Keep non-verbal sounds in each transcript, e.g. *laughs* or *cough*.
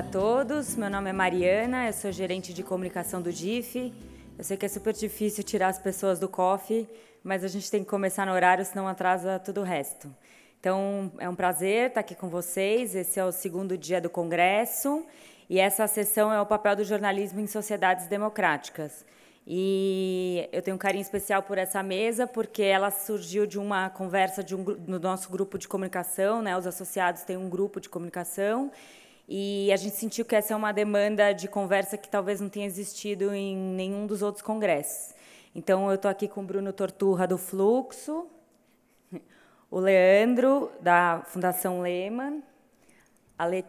a todos. Meu nome é Mariana, eu sou gerente de comunicação do DIF. Eu sei que é super difícil tirar as pessoas do coffee, mas a gente tem que começar no horário, senão atrasa tudo o resto. Então, é um prazer estar aqui com vocês. Esse é o segundo dia do Congresso e essa sessão é o papel do jornalismo em sociedades democráticas. E eu tenho um carinho especial por essa mesa, porque ela surgiu de uma conversa de um, do nosso grupo de comunicação, né? os associados têm um grupo de comunicação, e a gente sentiu que essa é uma demanda de conversa que talvez não tenha existido em nenhum dos outros congressos. Então, eu estou aqui com o Bruno Torturra, do Fluxo, o Leandro, da Fundação Lehman, a Le...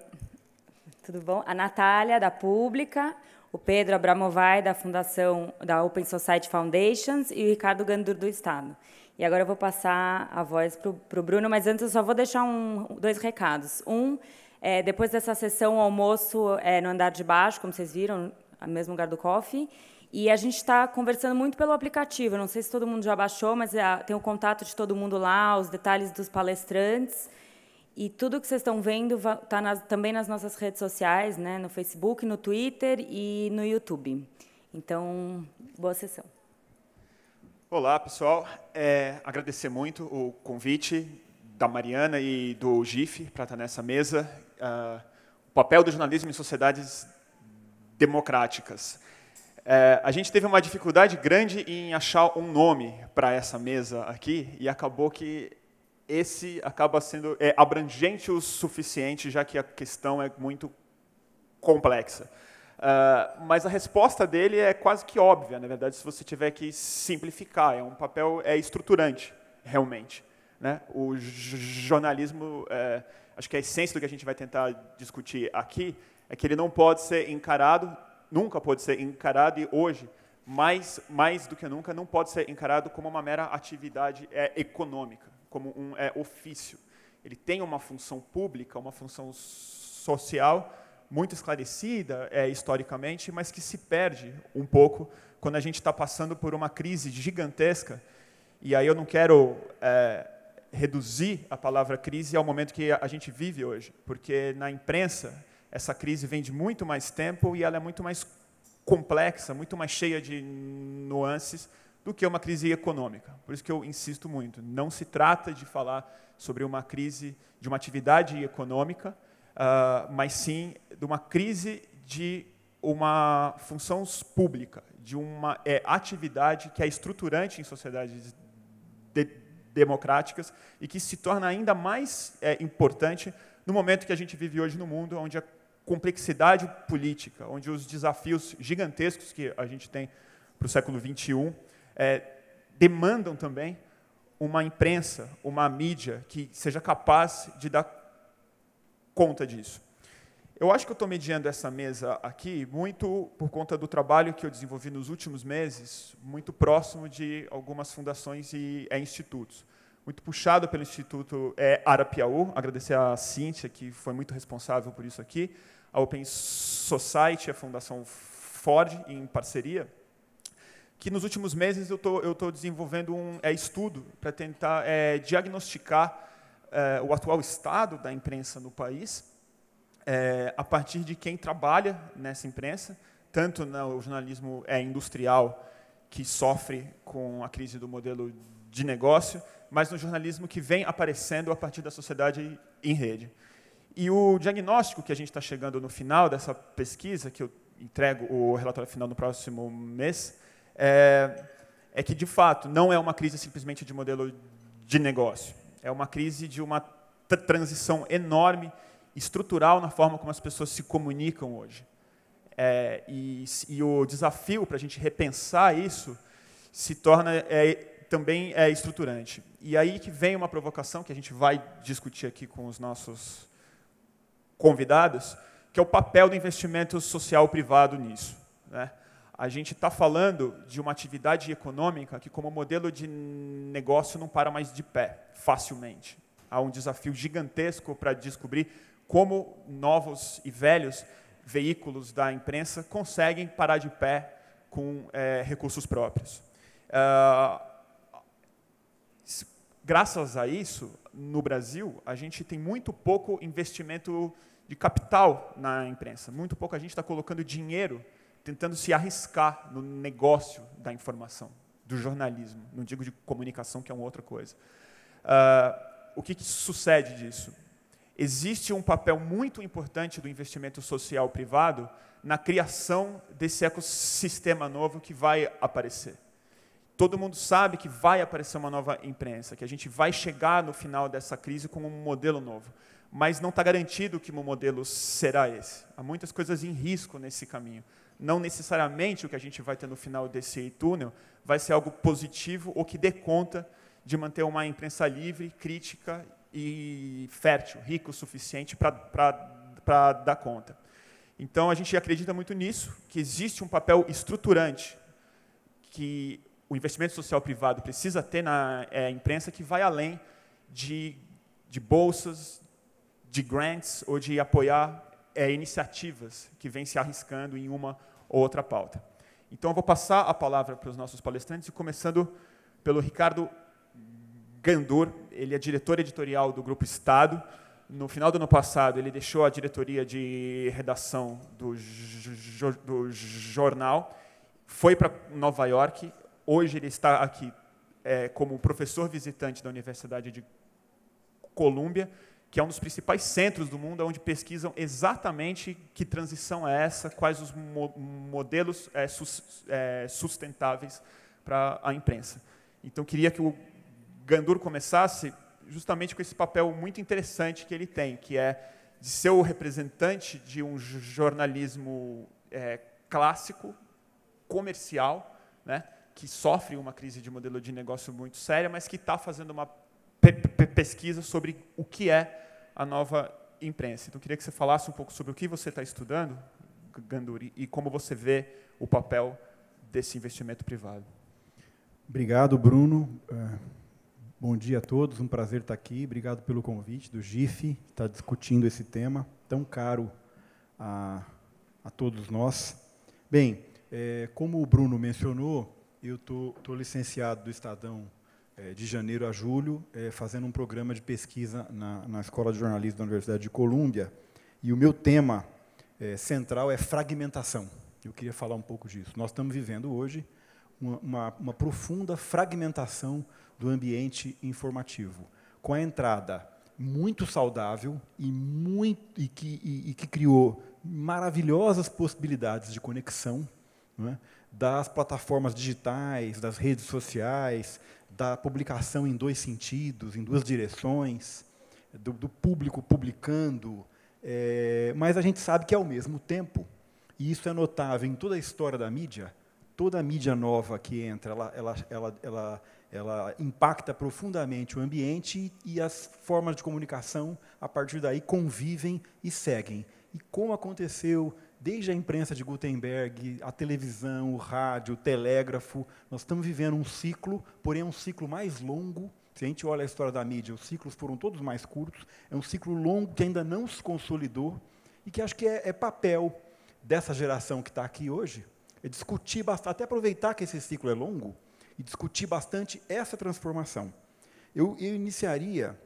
Tudo bom? A Natália, da Pública, o Pedro Abramovai, da Fundação da Open Society Foundations, e o Ricardo Gandur, do Estado. E agora eu vou passar a voz para o Bruno, mas antes eu só vou deixar um, dois recados. Um é, depois dessa sessão, o almoço é no andar de baixo, como vocês viram, no mesmo lugar do coffee. E a gente está conversando muito pelo aplicativo. não sei se todo mundo já baixou, mas é, tem o contato de todo mundo lá, os detalhes dos palestrantes. E tudo que vocês estão vendo está nas, também nas nossas redes sociais, né? no Facebook, no Twitter e no YouTube. Então, boa sessão. Olá, pessoal. É, agradecer muito o convite da Mariana e do GIF para estar nessa mesa uh, o papel do jornalismo em sociedades democráticas. É, a gente teve uma dificuldade grande em achar um nome para essa mesa aqui e acabou que esse acaba sendo é, abrangente o suficiente, já que a questão é muito complexa. Uh, mas a resposta dele é quase que óbvia, na verdade, se você tiver que simplificar, é um papel é estruturante, realmente. Né? O jornalismo é, acho que a essência do que a gente vai tentar discutir aqui é que ele não pode ser encarado, nunca pode ser encarado, e hoje, mais, mais do que nunca, não pode ser encarado como uma mera atividade é, econômica, como um é, ofício. Ele tem uma função pública, uma função social muito esclarecida é, historicamente, mas que se perde um pouco quando a gente está passando por uma crise gigantesca. E aí eu não quero é, reduzir a palavra crise ao momento que a gente vive hoje, porque na imprensa essa crise vem de muito mais tempo e ela é muito mais complexa, muito mais cheia de nuances do que uma crise econômica. Por isso que eu insisto muito, não se trata de falar sobre uma crise de uma atividade econômica, uh, mas sim de uma crise de uma função pública, de uma é, atividade que é estruturante em sociedades democráticas e que se torna ainda mais é, importante no momento que a gente vive hoje no mundo, onde a complexidade política, onde os desafios gigantescos que a gente tem para o século XXI é, demandam também uma imprensa, uma mídia que seja capaz de dar conta disso. Eu acho que eu estou mediando essa mesa aqui muito por conta do trabalho que eu desenvolvi nos últimos meses, muito próximo de algumas fundações e é, institutos. Muito puxado pelo Instituto é, Arapiaú, agradecer a Cíntia, que foi muito responsável por isso aqui, a Open Society, a Fundação Ford, em parceria, que nos últimos meses eu tô, estou desenvolvendo um é, estudo para tentar é, diagnosticar é, o atual estado da imprensa no país é, a partir de quem trabalha nessa imprensa, tanto no jornalismo é, industrial, que sofre com a crise do modelo de negócio, mas no jornalismo que vem aparecendo a partir da sociedade em rede. E o diagnóstico que a gente está chegando no final dessa pesquisa, que eu entrego o relatório final no próximo mês, é, é que, de fato, não é uma crise simplesmente de modelo de negócio. É uma crise de uma transição enorme estrutural na forma como as pessoas se comunicam hoje. É, e, e, o desafio para a gente repensar isso se torna é, também é estruturante. E aí que vem uma provocação que a gente vai discutir aqui com os nossos convidados, que é o papel do investimento social privado nisso. Né? A gente está falando de uma atividade econômica que, como modelo de negócio, não para mais de pé facilmente. Há um desafio gigantesco para descobrir como novos e velhos veículos da imprensa conseguem parar de pé com é, recursos próprios. Uh, graças a isso, no Brasil, a gente tem muito pouco investimento de capital na imprensa, muito pouco a gente está colocando dinheiro tentando se arriscar no negócio da informação, do jornalismo, não digo de comunicação, que é uma outra coisa. Uh, o que, que sucede disso? existe um papel muito importante do investimento social privado na criação desse ecossistema novo que vai aparecer. Todo mundo sabe que vai aparecer uma nova imprensa, que a gente vai chegar no final dessa crise com um modelo novo. Mas não está garantido que o modelo será esse. Há muitas coisas em risco nesse caminho. Não necessariamente o que a gente vai ter no final desse túnel vai ser algo positivo ou que dê conta de manter uma imprensa livre, crítica e fértil, rico o suficiente para dar conta. Então, a gente acredita muito nisso, que existe um papel estruturante que o investimento social privado precisa ter na é, imprensa que vai além de, de bolsas, de grants ou de apoiar é, iniciativas que vêm se arriscando em uma ou outra pauta. Então, eu vou passar a palavra para os nossos palestrantes, começando pelo Ricardo Gandur, ele é diretor editorial do Grupo Estado. No final do ano passado, ele deixou a diretoria de redação do, do jornal, foi para Nova York. Hoje ele está aqui é, como professor visitante da Universidade de Colômbia, que é um dos principais centros do mundo, onde pesquisam exatamente que transição é essa, quais os mo modelos é, sus é, sustentáveis para a imprensa. Então, queria que o Gandur começasse justamente com esse papel muito interessante que ele tem, que é de ser o representante de um jornalismo é, clássico, comercial, né, que sofre uma crise de modelo de negócio muito séria, mas que está fazendo uma pe pe pesquisa sobre o que é a nova imprensa. Então, queria que você falasse um pouco sobre o que você está estudando, Ganduri, e como você vê o papel desse investimento privado. Obrigado, Bruno. É Bom dia a todos, um prazer estar aqui. Obrigado pelo convite do GIF, estar discutindo esse tema tão caro a, a todos nós. Bem, é, como o Bruno mencionou, eu estou licenciado do Estadão é, de janeiro a julho, é, fazendo um programa de pesquisa na, na Escola de Jornalismo da Universidade de Colômbia. E o meu tema é, central é fragmentação. Eu queria falar um pouco disso. Nós estamos vivendo hoje uma, uma, uma profunda fragmentação do ambiente informativo, com a entrada muito saudável e, muito, e, que, e, e que criou maravilhosas possibilidades de conexão é? das plataformas digitais, das redes sociais, da publicação em dois sentidos, em duas direções, do, do público publicando. É, mas a gente sabe que, ao é mesmo tempo, e isso é notável em toda a história da mídia, toda a mídia nova que entra, ela, ela, ela, ela, ela impacta profundamente o ambiente e as formas de comunicação, a partir daí, convivem e seguem. E como aconteceu desde a imprensa de Gutenberg, a televisão, o rádio, o telégrafo, nós estamos vivendo um ciclo, porém é um ciclo mais longo. Se a gente olha a história da mídia, os ciclos foram todos mais curtos. É um ciclo longo que ainda não se consolidou e que acho que é, é papel dessa geração que está aqui hoje, é discutir bastante, até aproveitar que esse ciclo é longo, e discutir bastante essa transformação. Eu, eu iniciaria.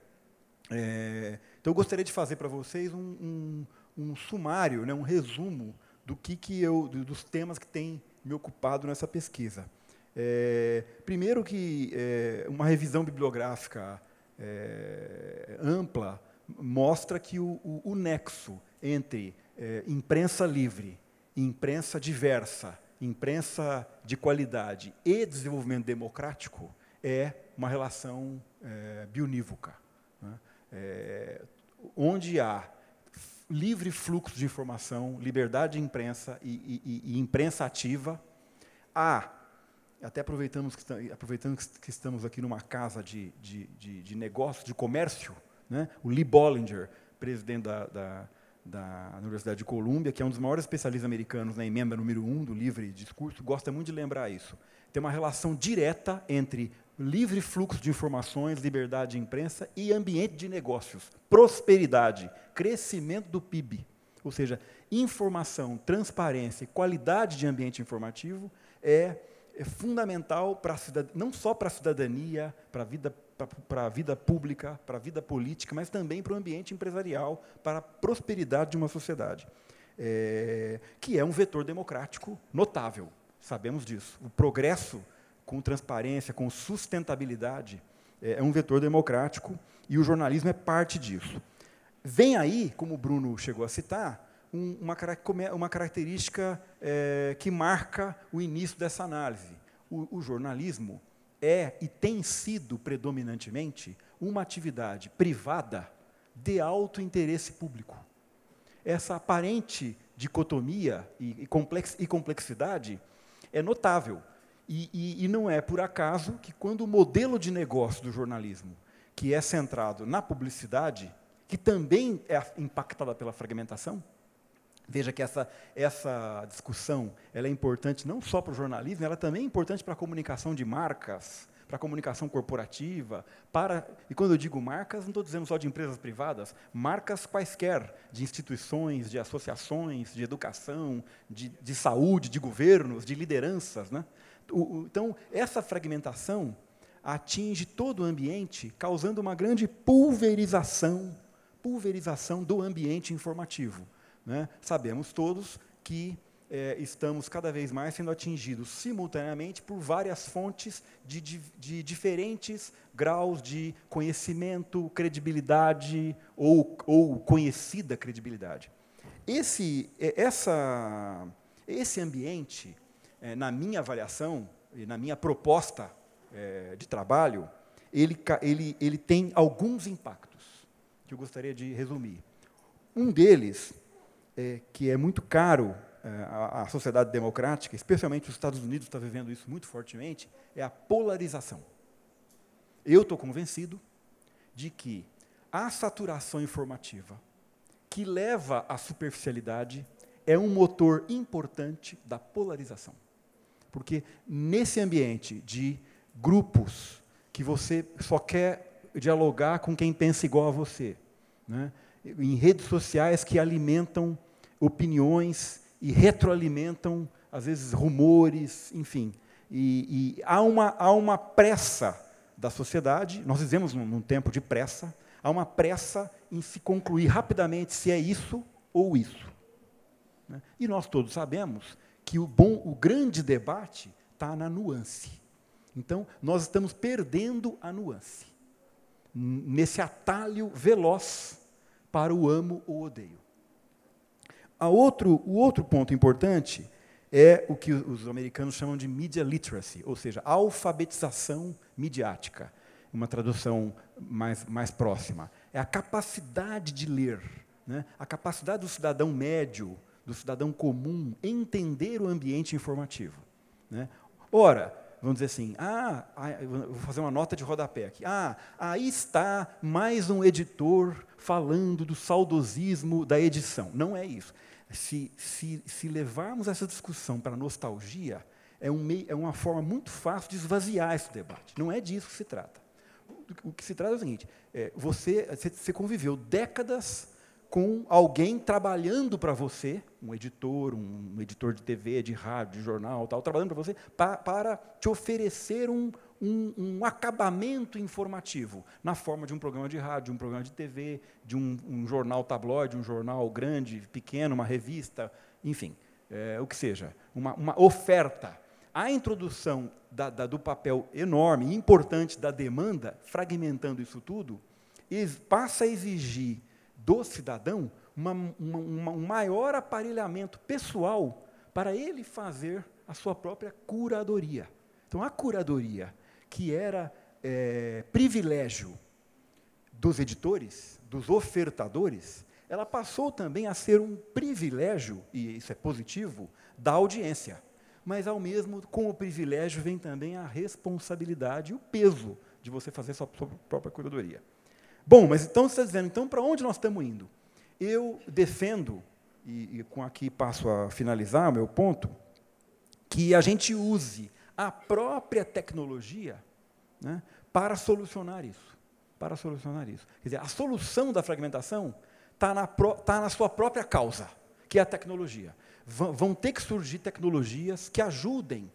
É, então, eu gostaria de fazer para vocês um, um, um, sumário, né, um resumo do que, que eu, dos temas que têm me ocupado nessa pesquisa. É, primeiro que é, uma revisão bibliográfica é, ampla mostra que o, o, o nexo entre é, imprensa livre e imprensa diversa imprensa de qualidade e desenvolvimento democrático é uma relação é, bionívoca. Né? É, onde há livre fluxo de informação, liberdade de imprensa e, e, e imprensa ativa, há, até aproveitamos que, aproveitando que estamos aqui numa casa de, de, de, de negócio, de comércio, né? o Lee Bollinger, presidente da, da, da Universidade de Colômbia, que é um dos maiores especialistas americanos na emenda número 1 um do livre discurso, gosta muito de lembrar isso. Tem uma relação direta entre livre fluxo de informações, liberdade de imprensa e ambiente de negócios, prosperidade, crescimento do PIB. Ou seja, informação, transparência e qualidade de ambiente informativo é, é fundamental para não só para a cidadania, para a vida para a vida pública, para a vida política, mas também para o ambiente empresarial, para a prosperidade de uma sociedade, é, que é um vetor democrático notável, sabemos disso. O progresso com transparência, com sustentabilidade, é, é um vetor democrático e o jornalismo é parte disso. Vem aí, como o Bruno chegou a citar, um, uma, uma, característica é, que marca o início dessa análise. o, o jornalismo é e tem sido predominantemente uma atividade privada de alto interesse público. Essa aparente dicotomia e, complexidade é notável. E, e, e não é por acaso que, quando o modelo de negócio do jornalismo, que é centrado na publicidade, que também é impactada pela fragmentação, Veja que essa, essa discussão ela é importante não só para o jornalismo, ela também é importante para a comunicação de marcas, para a comunicação corporativa, para e quando eu digo marcas, não estou dizendo só de empresas privadas, marcas quaisquer, de instituições, de associações, de educação, de, de saúde, de governos, de lideranças. Né? então, essa fragmentação atinge todo o ambiente, causando uma grande pulverização, pulverização do ambiente informativo. Né? Sabemos todos que é, estamos cada vez mais sendo atingidos simultaneamente por várias fontes de, de, de diferentes graus de conhecimento, credibilidade ou, ou conhecida credibilidade. Esse, é, essa, esse ambiente, é, na minha avaliação e na minha proposta é, de trabalho, ele, ele, ele tem alguns impactos que eu gostaria de resumir. Um deles é, que é muito caro à é, sociedade democrática, especialmente os Estados Unidos está vivendo isso muito fortemente, é a polarização. Eu estou convencido de que a saturação informativa que leva à superficialidade é um motor importante da polarização. Porque nesse ambiente de grupos que você só quer dialogar com quem pensa igual a você, né, em redes sociais que alimentam opiniões e retroalimentam, às vezes, rumores, enfim. E, e há, uma, há uma pressa da sociedade, nós vivemos num, num tempo de pressa, há uma pressa em se concluir rapidamente se é isso ou isso. Né? E nós todos sabemos que o, bom, o grande debate está na nuance. Então, nós estamos perdendo a nuance nesse atalho veloz para o amo ou odeio. A outro, o outro ponto importante é o que os americanos chamam de media literacy, ou seja, alfabetização midiática, uma tradução mais, mais próxima. É a capacidade de ler, né? a capacidade do cidadão médio, do cidadão comum, entender o ambiente informativo. Né? Ora, vamos dizer assim, ah, vou fazer uma nota de rodapé aqui. Ah, aí está mais um editor falando do saudosismo da edição. Não é isso. Se, se, se levarmos essa discussão para a nostalgia, é, um meio, é uma forma muito fácil de esvaziar esse debate. Não é disso que se trata. O que se trata é o seguinte: é, você, você conviveu décadas com alguém trabalhando para você, um editor, um, editor de TV, de rádio, de jornal, tal, trabalhando para você, pa, para te oferecer um, um, um, acabamento informativo, na forma de um programa de rádio, de um programa de TV, de um, um jornal tabloide, um jornal grande, pequeno, uma revista, enfim, é, o que seja, uma, uma oferta. A introdução da, da, do papel enorme e importante da demanda, fragmentando isso tudo, passa a exigir do cidadão uma, uma, uma, um maior aparelhamento pessoal para ele fazer a sua própria curadoria. Então, a curadoria, que era é, privilégio dos editores, dos ofertadores, ela passou também a ser um privilégio, e isso é positivo, da audiência. Mas, ao mesmo, com o privilégio vem também a responsabilidade e o peso de você fazer sua própria curadoria. Bom, mas então você está dizendo, então para onde nós estamos indo? Eu defendo, e, e com aqui passo a finalizar o meu ponto, que a gente use a própria tecnologia né, para solucionar isso. Para solucionar isso. Quer dizer, a solução da fragmentação está na, tá na sua própria causa, que é a tecnologia. vão ter que surgir tecnologias que ajudem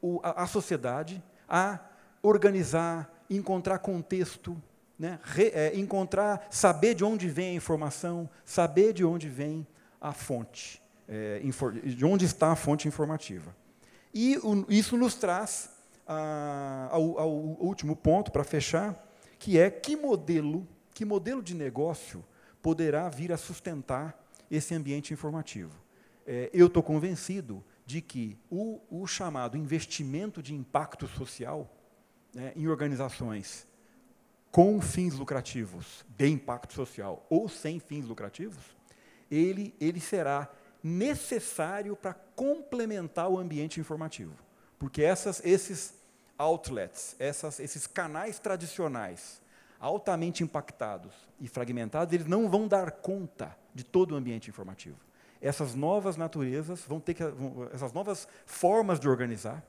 o, a, a sociedade a organizar, encontrar contexto, né, re, é, encontrar, saber de onde vem a informação, saber de onde vem a fonte, é, infor, de onde está a fonte informativa. E o, isso nos traz a, ao, ao último ponto, para fechar, que é que modelo, que modelo de negócio poderá vir a sustentar esse ambiente informativo. É, eu estou convencido de que o, o, chamado investimento de impacto social né, em organizações com fins lucrativos, de impacto social, ou sem fins lucrativos, ele, ele será necessário para complementar o ambiente informativo. Porque essas, esses outlets, essas, esses canais tradicionais, altamente impactados e fragmentados, eles não vão dar conta de todo o ambiente informativo. Essas novas naturezas vão ter que, vão, essas novas formas de organizar,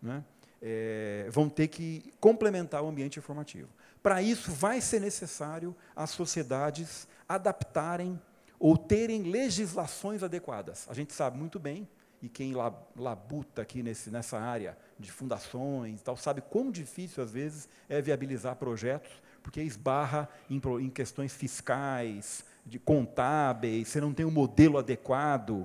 né, é, vão ter que complementar o ambiente informativo. Para isso, vai ser necessário as sociedades adaptarem ou terem legislações adequadas. A gente sabe muito bem, e quem labuta aqui nesse, nessa área de fundações e tal, sabe quão difícil, às vezes, é viabilizar projetos, porque esbarra em, em questões fiscais, de contábeis, você não tem um modelo adequado,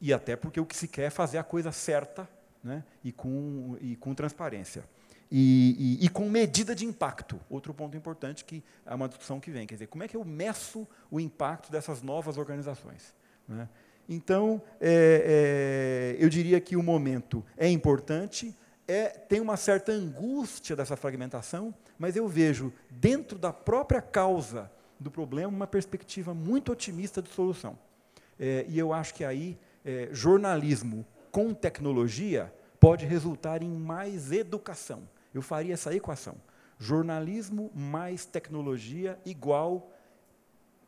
e até porque o que se quer é fazer a coisa certa né, e, com, e com transparência. E, e, e, com medida de impacto. Outro ponto importante que é uma discussão que vem, quer dizer, como é que eu meço o impacto dessas novas organizações? Né? Então, é, é, eu diria que o momento é importante, é, tem uma certa angústia dessa fragmentação, mas eu vejo dentro da própria causa do problema uma perspectiva muito otimista de solução. É, e eu acho que aí é, jornalismo com tecnologia pode resultar em mais educação. Eu faria essa equação. Jornalismo mais tecnologia igual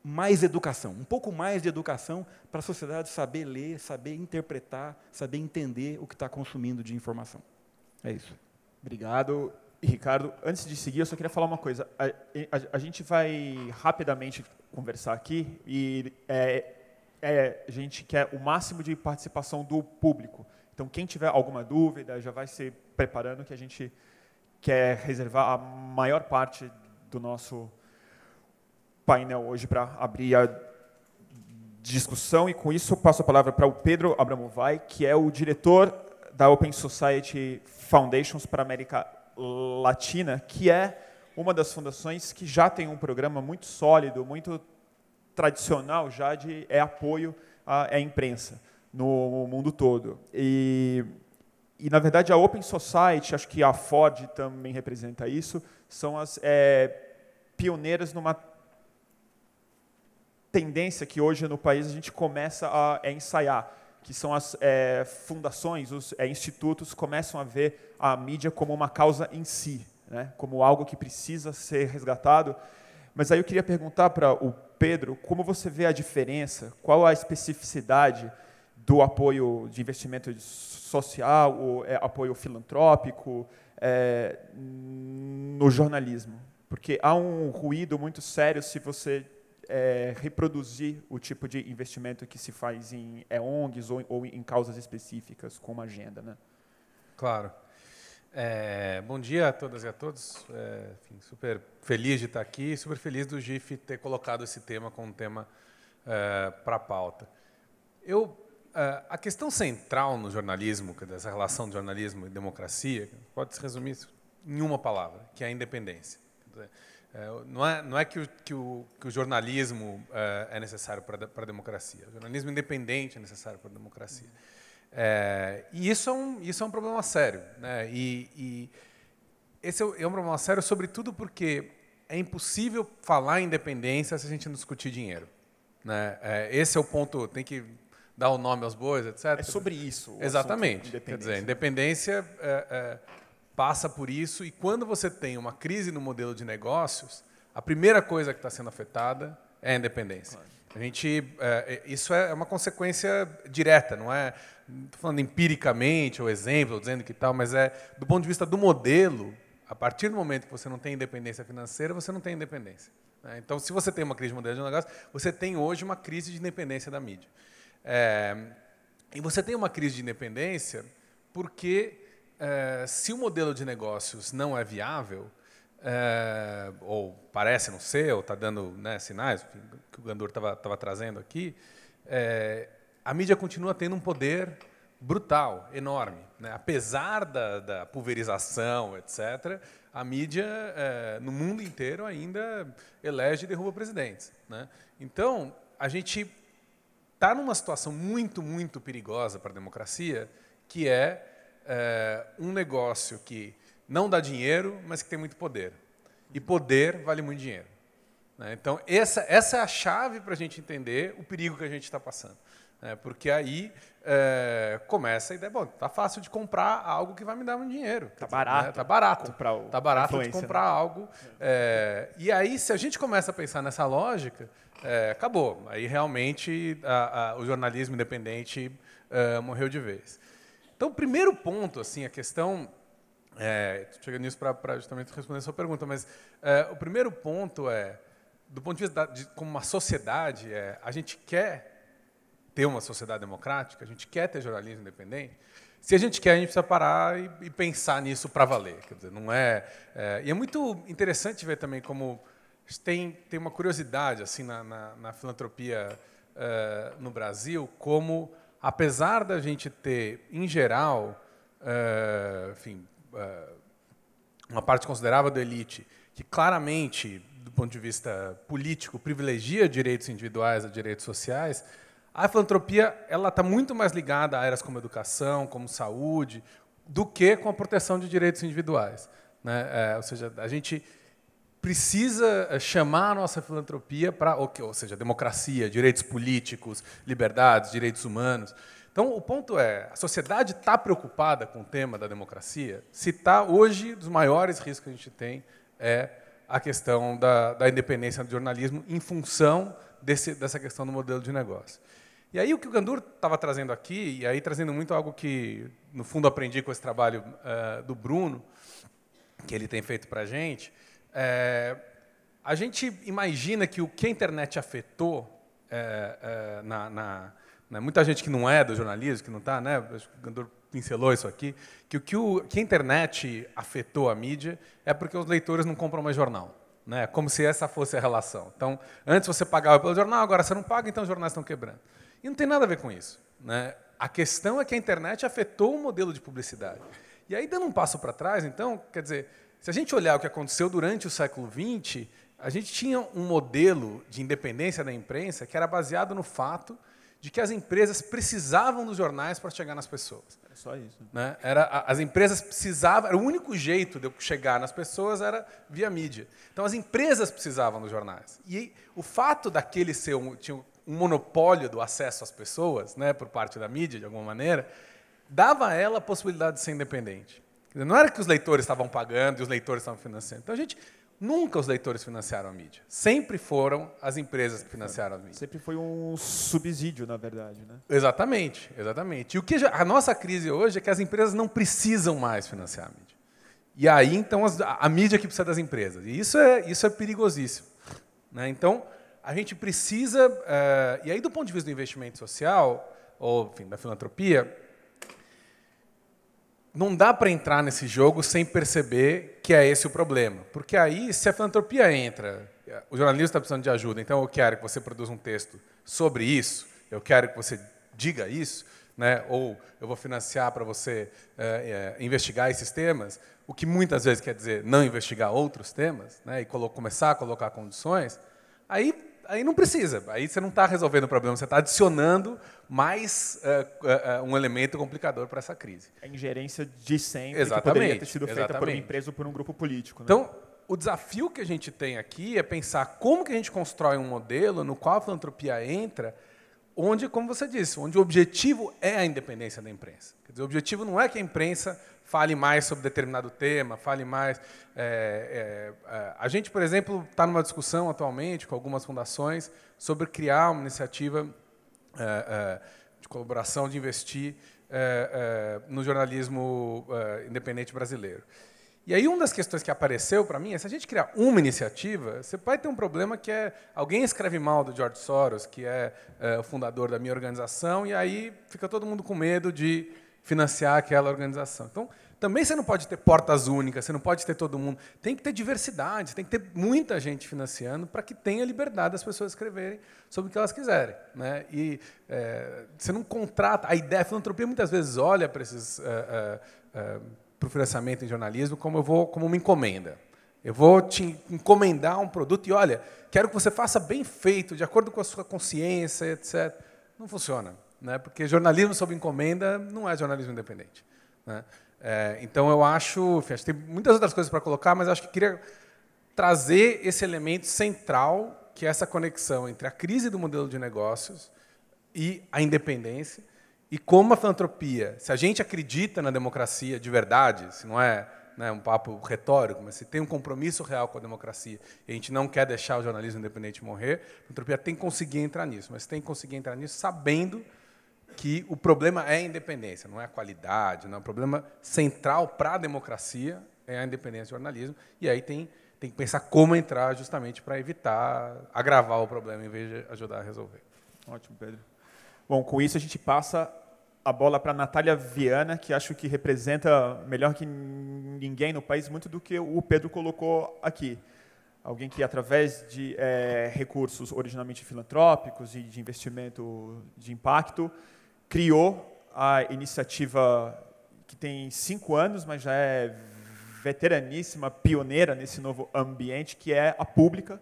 mais educação, um pouco mais de educação para a sociedade saber ler, saber interpretar, saber entender o que está consumindo de informação. É isso. Obrigado. Ricardo, antes de seguir, eu só queria falar uma coisa. A, a, a gente vai rapidamente conversar aqui e é, é, a gente quer o máximo de participação do público. Então, quem tiver alguma dúvida, já vai se preparando que a gente quer reservar a maior parte do nosso painel hoje para abrir a discussão. E, com isso, passo a palavra para o Pedro Abramovai, que é o diretor da Open Society Foundations para a América Latina, que é uma das fundações que já tem um programa muito sólido, muito tradicional já de é apoio à, à imprensa no mundo todo. E, e, na verdade, a Open Society, acho que a Ford também representa isso, são as é, pioneiras numa tendência que hoje no país a gente começa a, a é ensaiar, que são as é, fundações, os é, institutos começam a ver a mídia como uma causa em si, né, como algo que precisa ser resgatado mas aí eu queria perguntar para o Pedro como você vê a diferença, qual a especificidade do apoio de investimento social, ou, é, apoio filantrópico é, no jornalismo. Porque há um ruído muito sério se você é, reproduzir o tipo de investimento que se faz em é, ONGs ou, ou em causas específicas, com uma agenda. Né? Claro. É, bom dia a todas e a todos. É, enfim, super feliz de estar aqui, super feliz do GIF ter colocado esse tema como tema é, para a pauta. Eu, é, a questão central no jornalismo, dessa relação de jornalismo e democracia, pode se resumir em uma palavra, que é a independência. É, não é, não é que, o, que o, que o jornalismo é, é necessário para a democracia. O jornalismo independente é necessário para a democracia. É, e isso é, um, isso é um problema sério. Né? E, e esse é, é um problema sério, sobretudo porque é impossível falar em independência se a gente não discutir dinheiro. Né? É, esse é o ponto, tem que dar o nome aos bois, etc. É sobre isso. Exatamente. Quer dizer, independência é, é, passa por isso, e quando você tem uma crise no modelo de negócios, a primeira coisa que está sendo afetada é a independência. Claro. A gente, é, é, isso é uma consequência direta, não é? estou falando empiricamente, ou exemplo, ou dizendo que tal, mas é do ponto de vista do modelo, a partir do momento que você não tem independência financeira, você não tem independência. Né? Então, se você tem uma crise de modelo de negócio, você tem hoje uma crise de independência da mídia. É, e você tem uma crise de independência porque, é, se o modelo de negócios não é viável, é, ou parece não ser, ou está dando né, sinais, que o Gandur estava trazendo aqui, é, a mídia continua tendo um poder brutal, enorme. Né? Apesar da, da, pulverização, etc., a mídia é, no mundo inteiro ainda elege e derruba presidentes. Né? Então, a gente está numa situação muito, muito perigosa para a democracia, que é, é um negócio que não dá dinheiro, mas que tem muito poder. E poder vale muito dinheiro. Né? Então, essa, essa é a chave para a gente entender o perigo que a gente está passando. Né? Porque aí é, começa a ideia, bom, tá fácil de comprar algo que vai me dar um dinheiro. Tá dizer, né, barato. Né? Tá barato. Comprar o, tá barato de comprar né? algo. É, e aí, se a gente começa a pensar nessa lógica, é, acabou. Aí realmente a, a, o jornalismo independente é, morreu de vez. Então, o primeiro ponto, assim, a questão é, chegando nisso para justamente responder a sua pergunta, mas é, o primeiro ponto é, do ponto de vista da, de, como uma sociedade, é, a gente quer ter uma sociedade democrática, a gente quer ter jornalismo independente, se a gente quer, a gente precisa parar e, e pensar nisso para valer. Quer dizer, não é, é, E é muito interessante ver também como tem, tem uma curiosidade assim na, na, na filantropia é, no Brasil, como, apesar da gente ter, em geral, é, enfim, é, uma parte considerável da elite que claramente, do ponto de vista político, privilegia direitos individuais a direitos sociais, a filantropia ela está muito mais ligada a áreas como educação, como saúde, do que com a proteção de direitos individuais. Né? É, ou seja, a gente precisa eh, chamar a nossa filantropia para, ou seja, democracia, direitos políticos, liberdades, direitos humanos. Então, o ponto é, a sociedade está preocupada com o tema da democracia? Se está, hoje, dos maiores riscos que a gente tem é a questão da, da independência do jornalismo em função desse, dessa questão do modelo de negócio. E aí o que o Gandur estava trazendo aqui, e aí trazendo muito algo que, no fundo, aprendi com esse trabalho uh, do Bruno, que ele tem feito para a gente, é, a gente imagina que o que a internet afetou é, é, na, na, né, muita gente que não é do jornalismo, que não está, né? Acho que o Gandur pincelou isso aqui, que o que, o, que a internet afetou a mídia é porque os leitores não compram mais jornal. Né? Como se essa fosse a relação. Então, antes você pagava pelo jornal, agora você não paga, então os jornais estão quebrando. E não tem nada a ver com isso. Né? A questão é que a internet afetou o modelo de publicidade. E aí, dando um passo para trás, então, quer dizer, se a gente olhar o que aconteceu durante o século XX, a gente tinha um modelo de independência da imprensa que era baseado no fato de que as empresas precisavam dos jornais para chegar nas pessoas. É só isso. Né? Era, as empresas precisavam, era o único jeito de eu chegar nas pessoas era via mídia. Então as empresas precisavam dos jornais. E o fato daquele ser um, tinha, um monopólio do acesso às pessoas, né, por parte da mídia, de alguma maneira, dava a ela a possibilidade de ser independente. Não era que os leitores estavam pagando e os leitores estavam financiando. Então, a gente, nunca os leitores financiaram a mídia. Sempre foram as empresas que financiaram a mídia. Sempre foi um subsídio, na verdade. Né? Exatamente, exatamente. E o que já, a nossa crise hoje é que as empresas não precisam mais financiar a mídia. E aí, então, as, a, a mídia que precisa das empresas. E isso é, isso é perigosíssimo. Né? Então, a gente precisa, uh, e aí do ponto de vista do investimento social, ou enfim, da filantropia, não dá para entrar nesse jogo sem perceber que é esse o problema. Porque aí, se a filantropia entra, o jornalista está precisando de ajuda, então eu quero que você produza um texto sobre isso, eu quero que você diga isso, né? ou eu vou financiar para você é, é, investigar esses temas, o que muitas vezes quer dizer não investigar outros temas, né? e começar a colocar condições, aí aí não precisa. Aí você não está resolvendo o problema, você está adicionando mais uh, uh, um elemento complicador para essa crise. A ingerência de sempre exatamente, que poderia ter sido feita exatamente. por uma empresa ou por um grupo político. Né? Então, o desafio que a gente tem aqui é pensar como que a gente constrói um modelo no qual a filantropia entra onde, como você disse, onde o objetivo é a independência da imprensa. Quer dizer, o objetivo não é que a imprensa fale mais sobre determinado tema, fale mais. É, é, é a gente, por exemplo, está numa discussão atualmente com algumas fundações sobre criar uma iniciativa é, é de colaboração, de investir é, no jornalismo independente brasileiro. E aí, uma das questões que apareceu para mim é: se a gente criar uma iniciativa, você vai ter um problema que é. Alguém escreve mal do George Soros, que é, é o fundador da minha organização, e aí fica todo mundo com medo de financiar aquela organização. Então, também você não pode ter portas únicas, você não pode ter todo mundo. Tem que ter diversidade, tem que ter muita gente financiando para que tenha liberdade das pessoas escreverem sobre o que elas quiserem. Né? E é, você não contrata. A ideia, a filantropia muitas vezes olha para esses. É, para o financiamento em jornalismo como eu vou como uma encomenda. Eu vou te encomendar um produto e olha, quero que você faça bem feito, de acordo com a sua consciência, etc. Não funciona, né? Porque jornalismo sob encomenda não é jornalismo independente. Né? É, então eu acho, enfim, acho tem muitas outras coisas para colocar, mas acho que queria trazer esse elemento central que é essa conexão entre a crise do modelo de negócios e a independência e como a filantropia, se a gente acredita na democracia de verdade, se não é né, um papo retórico, mas se tem um compromisso real com a democracia e a gente não quer deixar o jornalismo independente morrer, a filantropia tem que conseguir entrar nisso, mas tem que conseguir entrar nisso sabendo que o problema é a independência, não é a qualidade, não é o problema central para a democracia é a independência do jornalismo, e aí tem, tem que pensar como entrar justamente para evitar agravar o problema em vez de ajudar a resolver. Ótimo, Pedro. Bom, com isso a gente passa a bola para Natália Viana, que acho que representa melhor que ninguém no país muito do que o Pedro colocou aqui. Alguém que, através de é, recursos originalmente filantrópicos e de investimento de impacto, criou a iniciativa que tem cinco anos, mas já é veteraníssima, pioneira nesse novo ambiente, que é a pública,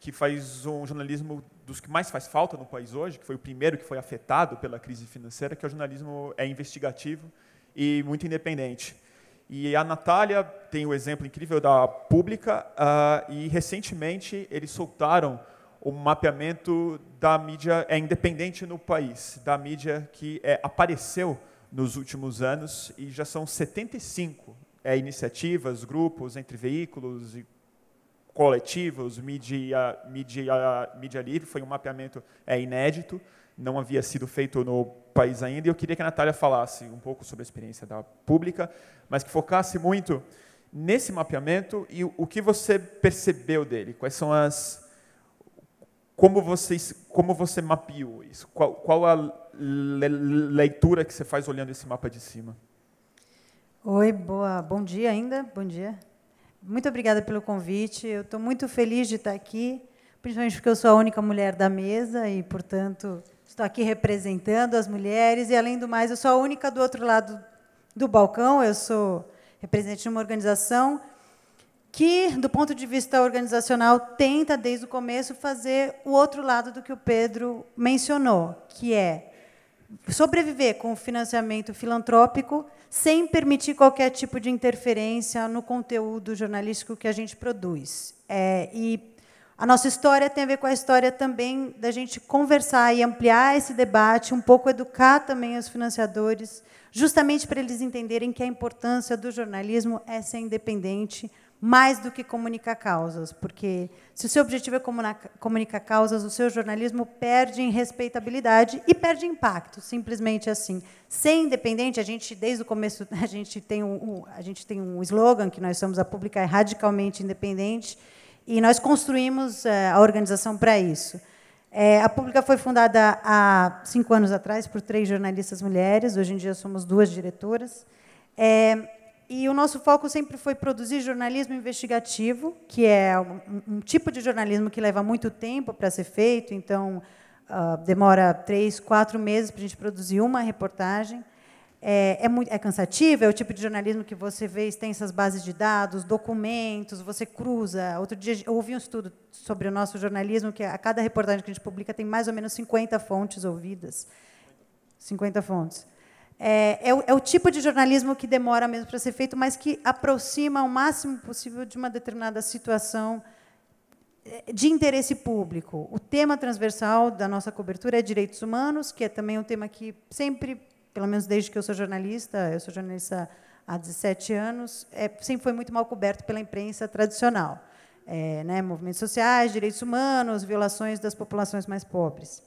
que faz um jornalismo dos que mais faz falta no país hoje, que foi o primeiro que foi afetado pela crise financeira, que é o jornalismo é investigativo e muito independente. E a Natália tem o um exemplo incrível da Pública, uh, e recentemente eles soltaram o mapeamento da mídia é independente no país, da mídia que é, apareceu nos últimos anos, e já são 75 é, iniciativas, grupos, entre veículos e coletivos, mídia, mídia, mídia livre, foi um mapeamento é, inédito, não havia sido feito no país ainda, e eu queria que a Natália falasse um pouco sobre a experiência da pública, mas que focasse muito nesse mapeamento e o que você percebeu dele, quais são as... Como você, como você mapeou isso? Qual, qual a le, leitura que você faz olhando esse mapa de cima? Oi, boa, bom dia ainda, bom dia. Muito obrigada pelo convite. Eu estou muito feliz de estar aqui, principalmente porque eu sou a única mulher da mesa e, portanto, estou aqui representando as mulheres. E, além do mais, eu sou a única do outro lado do balcão. Eu sou representante de uma organização que, do ponto de vista organizacional, tenta, desde o começo, fazer o outro lado do que o Pedro mencionou, que é sobreviver com o financiamento filantrópico sem permitir qualquer tipo de interferência no conteúdo jornalístico que a gente produz. É, e a nossa história tem a ver com a história também da gente conversar e ampliar esse debate, um pouco educar também os financiadores, justamente para eles entenderem que a importância do jornalismo é ser independente, mais do que comunicar causas, porque se o seu objetivo é comunicar causas, o seu jornalismo perde em respeitabilidade e perde impacto, simplesmente assim. Ser independente, a gente desde o começo *laughs* a gente tem um, a gente tem um slogan que nós somos a pública é radicalmente independente e nós construímos eh, a organização para isso. É, a Pública foi fundada há cinco anos atrás por três jornalistas mulheres, hoje em dia somos duas diretoras. É, e o nosso foco sempre foi produzir jornalismo investigativo, que é um, um tipo de jornalismo que leva muito tempo para ser feito, então uh, demora três, quatro meses para a gente produzir uma reportagem. É, é, muito, é cansativo, é o tipo de jornalismo que você vê extensas bases de dados, documentos, você cruza. Outro dia eu ouvi um estudo sobre o nosso jornalismo, que a cada reportagem que a gente publica tem mais ou menos 50 fontes ouvidas. 50 fontes. É, é, o, é, o, tipo de jornalismo que demora mesmo para ser feito, mas que aproxima ao máximo possível de uma determinada situação é, de interesse público. O tema transversal da nossa cobertura é direitos humanos, que é também um tema que sempre, pelo menos desde que eu sou jornalista, eu sou jornalista há 17 anos, é, sempre foi muito mal coberto pela imprensa tradicional. É, né, movimentos sociais, direitos humanos, violações das populações mais pobres.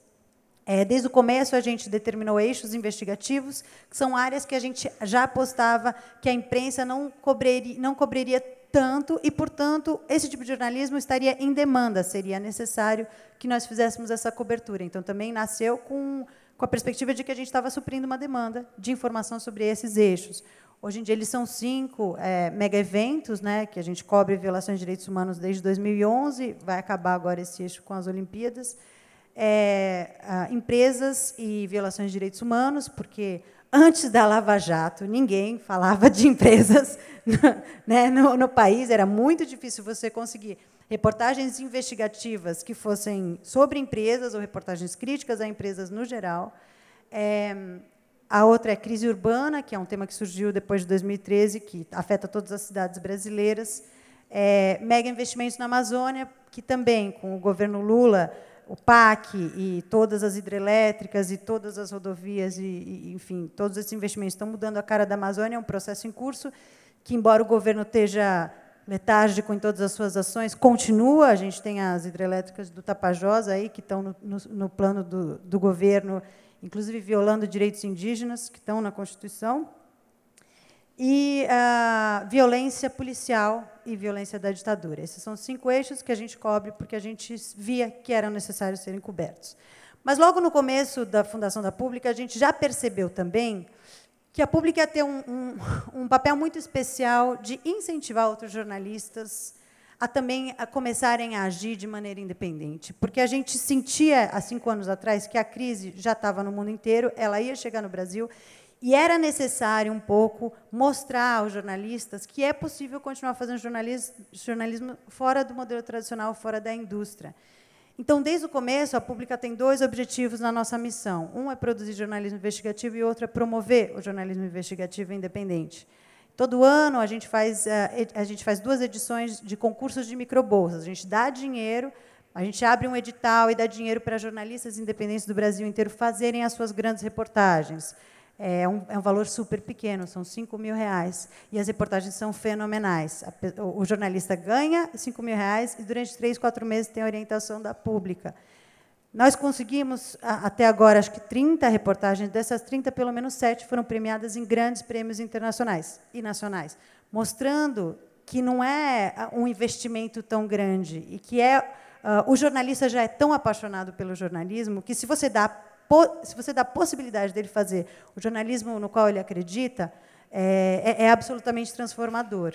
É, desde o começo, a gente determinou eixos investigativos, que são áreas que a gente já apostava que a imprensa não cobriria, não cobriria tanto e, portanto, esse tipo de jornalismo estaria em demanda, seria necessário que nós fizéssemos essa cobertura. Então, também nasceu com, com a perspectiva de que a gente estava suprindo uma demanda de informação sobre esses eixos. Hoje em dia, eles são cinco é, mega-eventos, né, que a gente cobre violações de direitos humanos desde 2011, vai acabar agora esse eixo com as Olimpíadas é, empresas e violações de direitos humanos, porque antes da Lava Jato, ninguém falava de empresas *laughs* né, no, no, país, era muito difícil você conseguir reportagens investigativas que fossem sobre empresas ou reportagens críticas a empresas no geral. É, a outra é a crise urbana, que é um tema que surgiu depois de 2013, que afeta todas as cidades brasileiras. É, mega investimentos na Amazônia, que também, com o governo Lula, o PAC e todas as hidrelétricas e todas as rodovias e, e, enfim, todos esses investimentos estão mudando a cara da Amazônia, é um processo em curso que, embora o governo esteja letárgico em todas as suas ações, continua, a gente tem as hidrelétricas do Tapajós aí, que estão no, no, no plano do, do governo, inclusive violando direitos indígenas que estão na Constituição, e a ah, violência policial e violência da ditadura. Esses são cinco eixos que a gente cobre porque a gente via que eram necessários serem cobertos. Mas logo no começo da fundação da Pública, a gente já percebeu também que a Pública ia ter um, um, um papel muito especial de incentivar outros jornalistas a também a começarem a agir de maneira independente. Porque a gente sentia, há cinco anos atrás, que a crise já estava no mundo inteiro, ela ia chegar no Brasil, e era necessário um pouco mostrar aos jornalistas que é possível continuar fazendo jornalismo, jornalismo fora do modelo tradicional, fora da indústria. Então, desde o começo, a Pública tem dois objetivos na nossa missão. Um é produzir jornalismo investigativo e outro é promover o jornalismo investigativo independente. Todo ano a gente faz eh, a gente faz duas edições de concursos de microbolsas. A gente dá dinheiro, a gente abre um edital e dá dinheiro para jornalistas independentes do Brasil inteiro fazerem as suas grandes reportagens. É um, é um, valor super pequeno, são 5 mil reais. E as reportagens são fenomenais. A, o, o jornalista ganha 5 mil reais e durante três, quatro meses tem a orientação da pública. Nós conseguimos, a, até agora, acho que 30 reportagens. Dessas 30, pelo menos 7 foram premiadas em grandes prêmios internacionais e nacionais, mostrando que não é um investimento tão grande e que é uh, o jornalista já é tão apaixonado pelo jornalismo que se você dá se você dá a possibilidade dele fazer o jornalismo no qual ele acredita, é, é, é absolutamente transformador.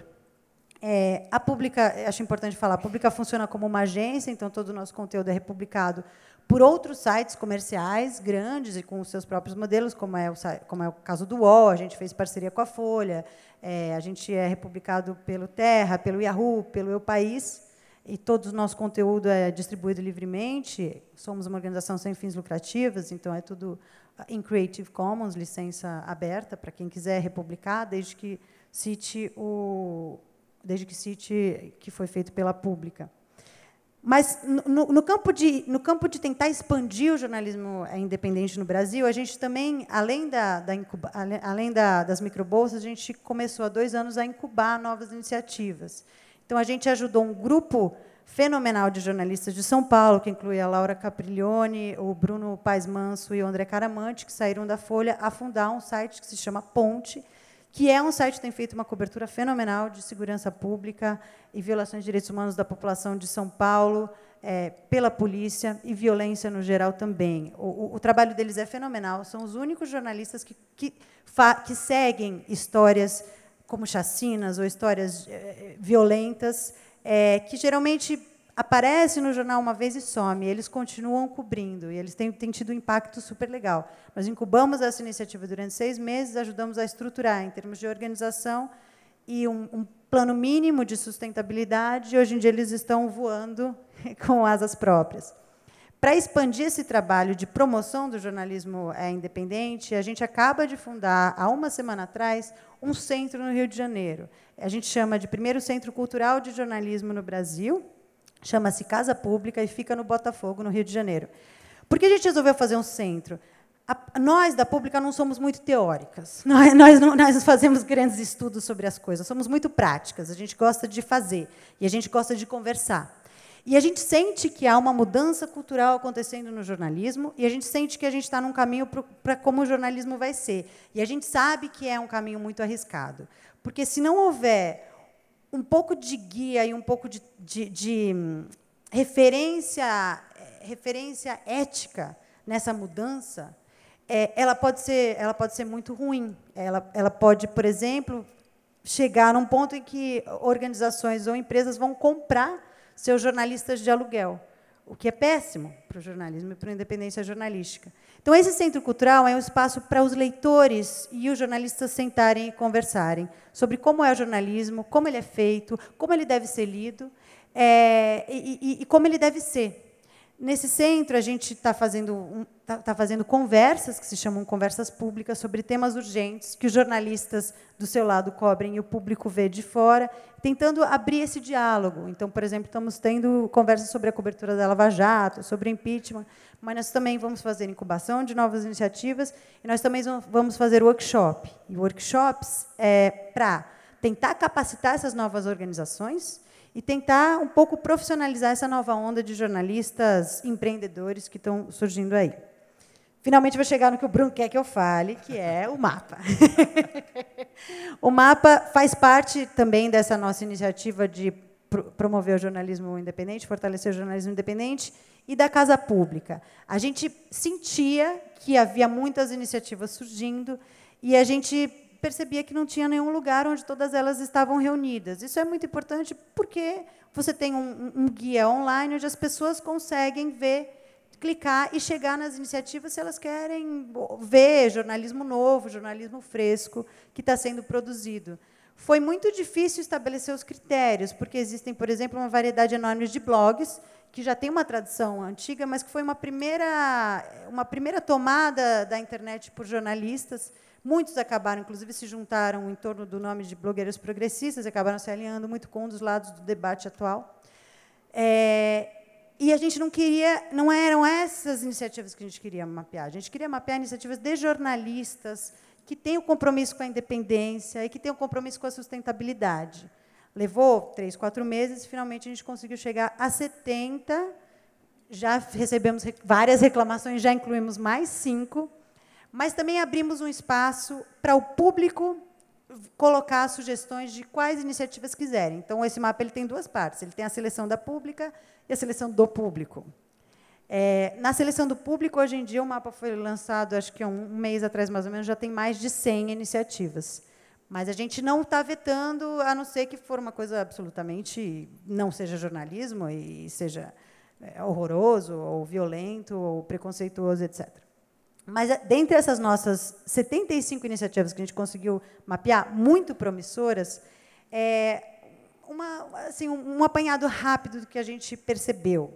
É, a Pública, acho importante falar, a Pública funciona como uma agência, então todo o nosso conteúdo é republicado por outros sites comerciais grandes e com os seus próprios modelos, como é o, como é o caso do UOL, a gente fez parceria com a Folha, é, a gente é republicado pelo Terra, pelo Yahoo, pelo Eu País e todo o nosso conteúdo é distribuído livremente. Somos uma organização sem fins lucrativos, então é tudo ah, em Creative Commons, licença aberta para quem quiser republicar, desde que cite o desde que cite que foi feito pela pública. Mas no, no, campo de, no campo de tentar expandir o jornalismo eh, independente no Brasil, a gente também, além, da, da incuba, além da, das microbolsas, a gente começou há dois anos a incubar novas iniciativas. Então, a gente ajudou um grupo fenomenal de jornalistas de São Paulo, que inclui a Laura Capriglione, o Bruno Paes Manso e o André Caramante, que saíram da Folha, a fundar um site que se chama Ponte, que é um site que tem feito uma cobertura fenomenal de segurança pública e violações de direitos humanos da população de São Paulo, é, pela polícia e violência no geral também. O, o, o, trabalho deles é fenomenal, são os únicos jornalistas que, que, que seguem histórias como chacinas ou histórias eh, violentas, é, que geralmente aparece no jornal uma vez e some. eles continuam cobrindo e eles têm, têm tido um impacto super legal. Nós incubamos essa iniciativa durante seis meses, ajudamos a estruturar em termos de organização e um, um plano mínimo de sustentabilidade. E hoje em dia eles estão voando *laughs* com asas próprias. Para expandir esse trabalho de promoção do jornalismo é, independente, a gente acaba de fundar, há uma semana atrás, um centro no Rio de Janeiro. A gente chama de primeiro centro cultural de jornalismo no Brasil, chama-se Casa Pública e fica no Botafogo, no Rio de Janeiro. Por que a gente resolveu fazer um centro? A, nós, da pública, não somos muito teóricas. *laughs* Nós, nós, não, nós fazemos grandes estudos sobre as coisas, somos muito práticas. A gente gosta de fazer e a gente gosta de conversar. E a gente sente que há uma mudança cultural acontecendo no jornalismo, e a gente sente que a gente está num caminho para como o jornalismo vai ser. E a gente sabe que é um caminho muito arriscado. Porque se não houver um pouco de guia e um pouco de, de, de hum, referência, eh, referência ética nessa mudança, é, ela, pode ser, ela pode ser muito ruim. Ela, ela pode, por exemplo, chegar num ponto em que organizações ou empresas vão comprar seus jornalistas de aluguel, o que é péssimo para o jornalismo e para a independência jornalística. Então, esse centro cultural é um espaço para os leitores e os jornalistas sentarem e conversarem sobre como é o jornalismo, como ele é feito, como ele deve ser lido é, e, e, e como ele deve ser. Nesse centro, a gente está fazendo está tá fazendo conversas, que se chamam conversas públicas, sobre temas urgentes que os jornalistas do seu lado cobrem e o público vê de fora, tentando abrir esse diálogo. Então, por exemplo, estamos tendo conversas sobre a cobertura da Lava Jato, sobre impeachment, mas nós também vamos fazer incubação de novas iniciativas e nós também vamos fazer workshop. E workshops é para tentar capacitar essas novas organizações, e tentar um pouco profissionalizar essa nova onda de jornalistas empreendedores que estão surgindo aí finalmente vou chegar no que o Bruno quer que eu fale, que é o mapa. *laughs* o mapa faz parte também dessa nossa iniciativa de promover o jornalismo independente, fortalecer o jornalismo independente e da casa pública. A gente sentia que havia muitas iniciativas surgindo e a gente percebia que não tinha nenhum lugar onde todas elas estavam reunidas. Isso é muito importante porque você tem um, um guia online onde as pessoas conseguem ver clicar e chegar nas iniciativas se elas querem ver jornalismo novo, jornalismo fresco que está sendo produzido. Foi muito difícil estabelecer os critérios, porque existem, por exemplo, uma variedade enorme de blogs que já tem uma tradição antiga, mas que foi uma primeira, uma primeira tomada da internet por jornalistas. Muitos acabaram, inclusive, se juntaram em torno do nome de blogueiros progressistas, acabaram se alinhando muito com um dos lados do debate atual. É, e a gente não queria, não eram essas iniciativas que a gente queria mapear. A gente queria mapear iniciativas de jornalistas que têm o um compromisso com a independência e que têm o um compromisso com a sustentabilidade. Levou três, quatro meses e finalmente a gente conseguiu chegar a 70. Já recebemos várias reclamações, já incluímos mais cinco, mas também abrimos um espaço para o público colocar sugestões de quais iniciativas quiserem. Então, esse mapa ele tem duas partes. Ele tem a seleção da pública e a seleção do público. É, na seleção do público, hoje em dia, o mapa foi lançado, acho que um, um mês atrás, mais ou menos, já tem mais de 100 iniciativas. Mas a gente não está vetando, a não ser que for uma coisa absolutamente não seja jornalismo e seja é, horroroso, ou violento, ou preconceituoso, etc. Mas eh, dentre essas nossas 75 iniciativas que a gente conseguiu mapear, muito promissoras, é uma, assim, um apanhado rápido do que a gente percebeu.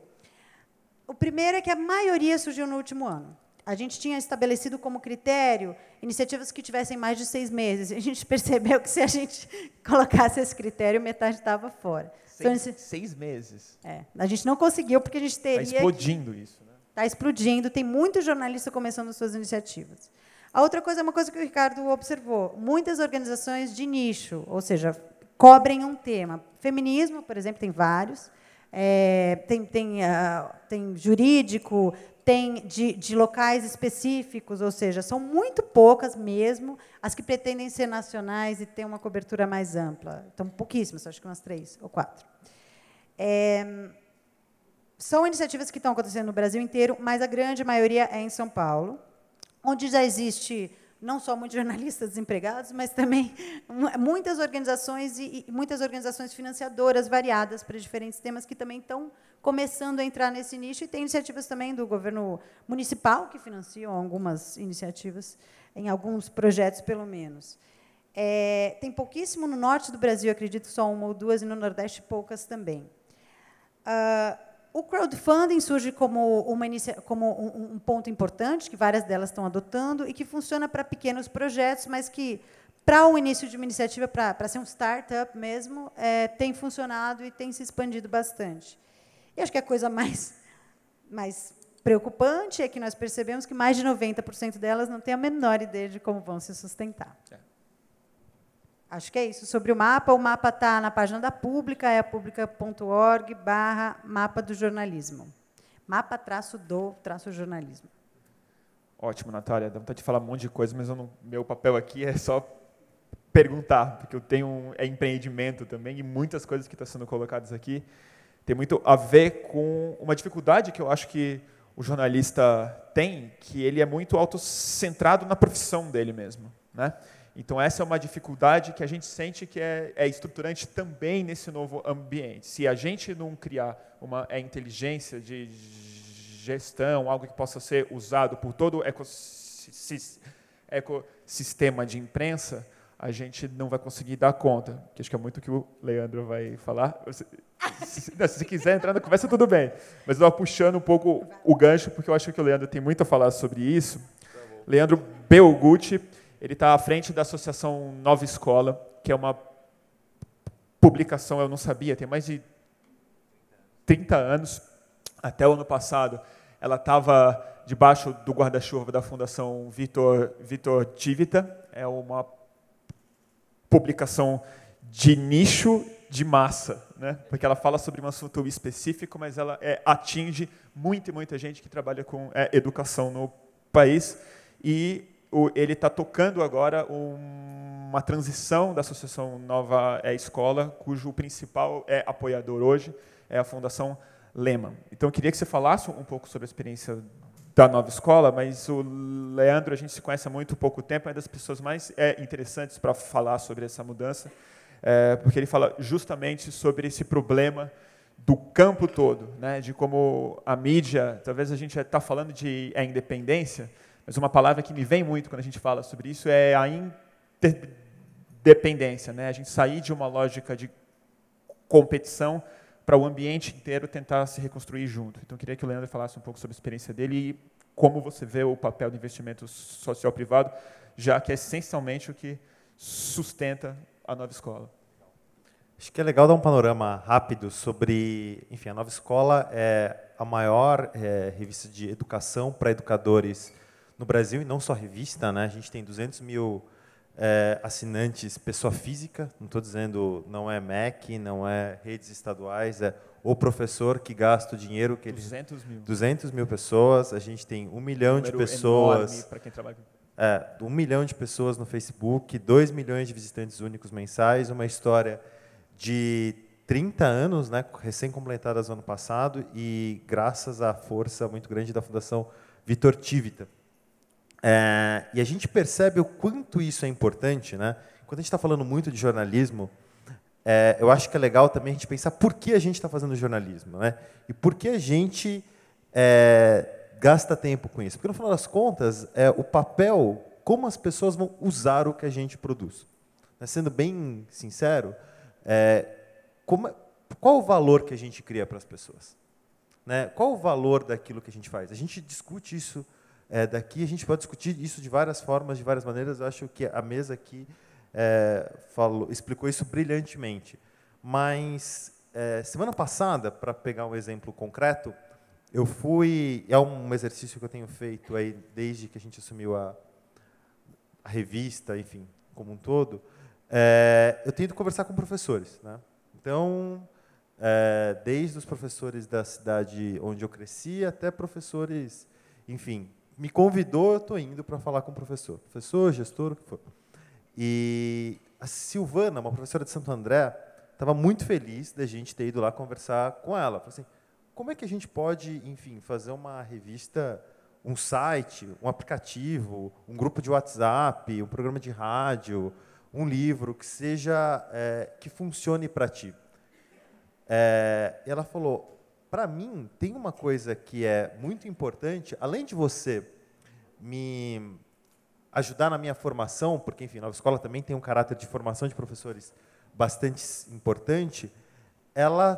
O primeiro é que a maioria surgiu no último ano. A gente tinha estabelecido como critério iniciativas que tivessem mais de seis meses. A gente *laughs* percebeu que se a gente *laughs* colocasse esse critério, metade estava fora. Seis, então, gente, seis meses. É, a gente não conseguiu porque a gente tá teria. Está explodindo que, isso. Né? Está explodindo, tem muito jornalista começando suas iniciativas. A outra coisa é uma coisa que o Ricardo observou: muitas organizações de nicho, ou seja, cobrem um tema. Feminismo, por exemplo, tem vários. É, tem, tem, uh, tem jurídico, tem de, de, locais específicos, ou seja, são muito poucas mesmo as que pretendem ser nacionais e ter uma cobertura mais ampla. Então, pouquíssimas, acho que umas três ou quatro. É, são iniciativas que estão acontecendo no Brasil inteiro, mas a grande maioria é em São Paulo, onde já existe não só muitos *laughs* jornalistas desempregados, mas também muitas organizações e, e muitas organizações financiadoras variadas para diferentes temas que também estão começando a entrar nesse nicho e tem iniciativas também do governo municipal que financiam algumas iniciativas em alguns projetos pelo menos. É, tem pouquíssimo no norte do Brasil, acredito só uma ou duas e no nordeste poucas também. Uh, o crowdfunding surge como, uma como um, um ponto importante que várias delas estão adotando e que funciona para pequenos projetos, mas que para o início de uma iniciativa, para, ser um startup mesmo, é, tem funcionado e tem se expandido bastante. E acho que a coisa mais, mais preocupante é que nós percebemos que mais de 90% delas não têm a menor ideia de como vão se sustentar. É. Acho que é isso. Sobre o mapa, o mapa está na página da Pública, é pública.org barra mapa do jornalismo. Mapa traço do traço jornalismo. Ótimo, Natália. Dá vontade de falar um monte de coisa, mas não, meu papel aqui é só perguntar, porque eu tenho é empreendimento também e muitas coisas que estão tá sendo colocadas aqui tem muito a ver com uma dificuldade que eu acho que o jornalista tem, que ele é muito autocentrado na profissão dele mesmo, né? Então, essa é uma dificuldade que a gente sente que é, é estruturante também nesse novo ambiente. Se a gente não criar uma é, inteligência de gestão, algo que possa ser usado por todo o ecossistema de imprensa, a gente não vai conseguir dar conta. Que acho que é muito o que o Leandro vai falar. Se, se, se quiser entrar na conversa, tudo bem. Mas eu estava puxando um pouco o gancho, porque eu acho que o Leandro tem muito a falar sobre isso. Tá Leandro Belgucci ele está à frente da Associação Nova Escola, que é uma publicação, eu não sabia, tem mais de 30 anos. Até o ano passado, ela estava debaixo do guarda-chuva da Fundação Vitor, Vitor Tivita. É uma publicação de nicho de massa, né? porque ela fala sobre um assunto específico, mas ela é, atinge muita e muita gente que trabalha com é, educação no país. E ele está tocando agora uma transição da Associação Nova é Escola, cujo principal é apoiador hoje é a Fundação Lema. Então, eu queria que você falasse um pouco sobre a experiência da nova escola, mas o Leandro, a gente se conhece há muito pouco tempo, é uma das pessoas mais é, interessantes para falar sobre essa mudança, é, porque ele fala justamente sobre esse problema do campo todo, né, de como a mídia, talvez a gente está falando de é, independência, mas uma palavra que me vem muito quando a gente fala sobre isso é a interdependência, né? A gente sair de uma lógica de competição para o ambiente inteiro tentar se reconstruir junto. Então, eu queria que o Leandro falasse um pouco sobre a experiência dele e como você vê o papel do investimento social privado, já que é essencialmente o que sustenta a nova escola. Acho que é legal dar um panorama rápido sobre, enfim, a Nova Escola é a maior é, revista de educação para educadores no Brasil, e não só revista, né? a gente tem 200 mil é, assinantes pessoa física, não estou dizendo não é MEC, não é redes estaduais, é o professor que gasta o dinheiro que ele... 200 mil. 200 mil pessoas, a gente tem um milhão um de pessoas... para quem trabalha é, um milhão de pessoas no Facebook, 2 milhões de visitantes únicos mensais, uma história de 30 anos, né, recém-completadas no ano passado, e graças à força muito grande da Fundação Vitor Tivita, é, e a gente percebe o quanto isso é importante, né? Quando a gente está falando muito de jornalismo, é, eu acho que é legal também a gente pensar por que a gente está fazendo jornalismo, né? E por que a gente é, gasta tempo com isso? Porque no final das contas, é o papel, como as pessoas vão usar o que a gente produz. Mas, né, sendo bem sincero, é, como, é, qual o valor que a gente cria para as pessoas? Né? Qual o valor daquilo que a gente faz? A gente discute isso é, daqui. A gente pode discutir isso de várias formas, de várias maneiras. Eu acho que a mesa aqui é, falou, explicou isso brilhantemente. Mas é, semana passada, para pegar um exemplo concreto, eu fui. É um exercício que eu tenho feito aí desde que a gente assumiu a, a revista, enfim, como um todo. É, eu tento conversar com professores, né? Então, é, desde os professores da cidade onde eu cresci até professores, enfim, me convidou, eu estou indo para falar com o professor. Professor, gestor, o que for. E a Silvana, uma professora de Santo André, estava muito feliz da gente ter ido lá conversar com ela. Falei assim, como é que a gente pode, enfim, fazer uma revista, um site, um aplicativo, um grupo de WhatsApp, um programa de rádio, um livro que seja é, que funcione para ti. É, e ela falou: para mim, tem uma coisa que é muito importante, além de você me ajudar na minha formação, porque, enfim, a Nova Escola também tem um caráter de formação de professores bastante importante, ela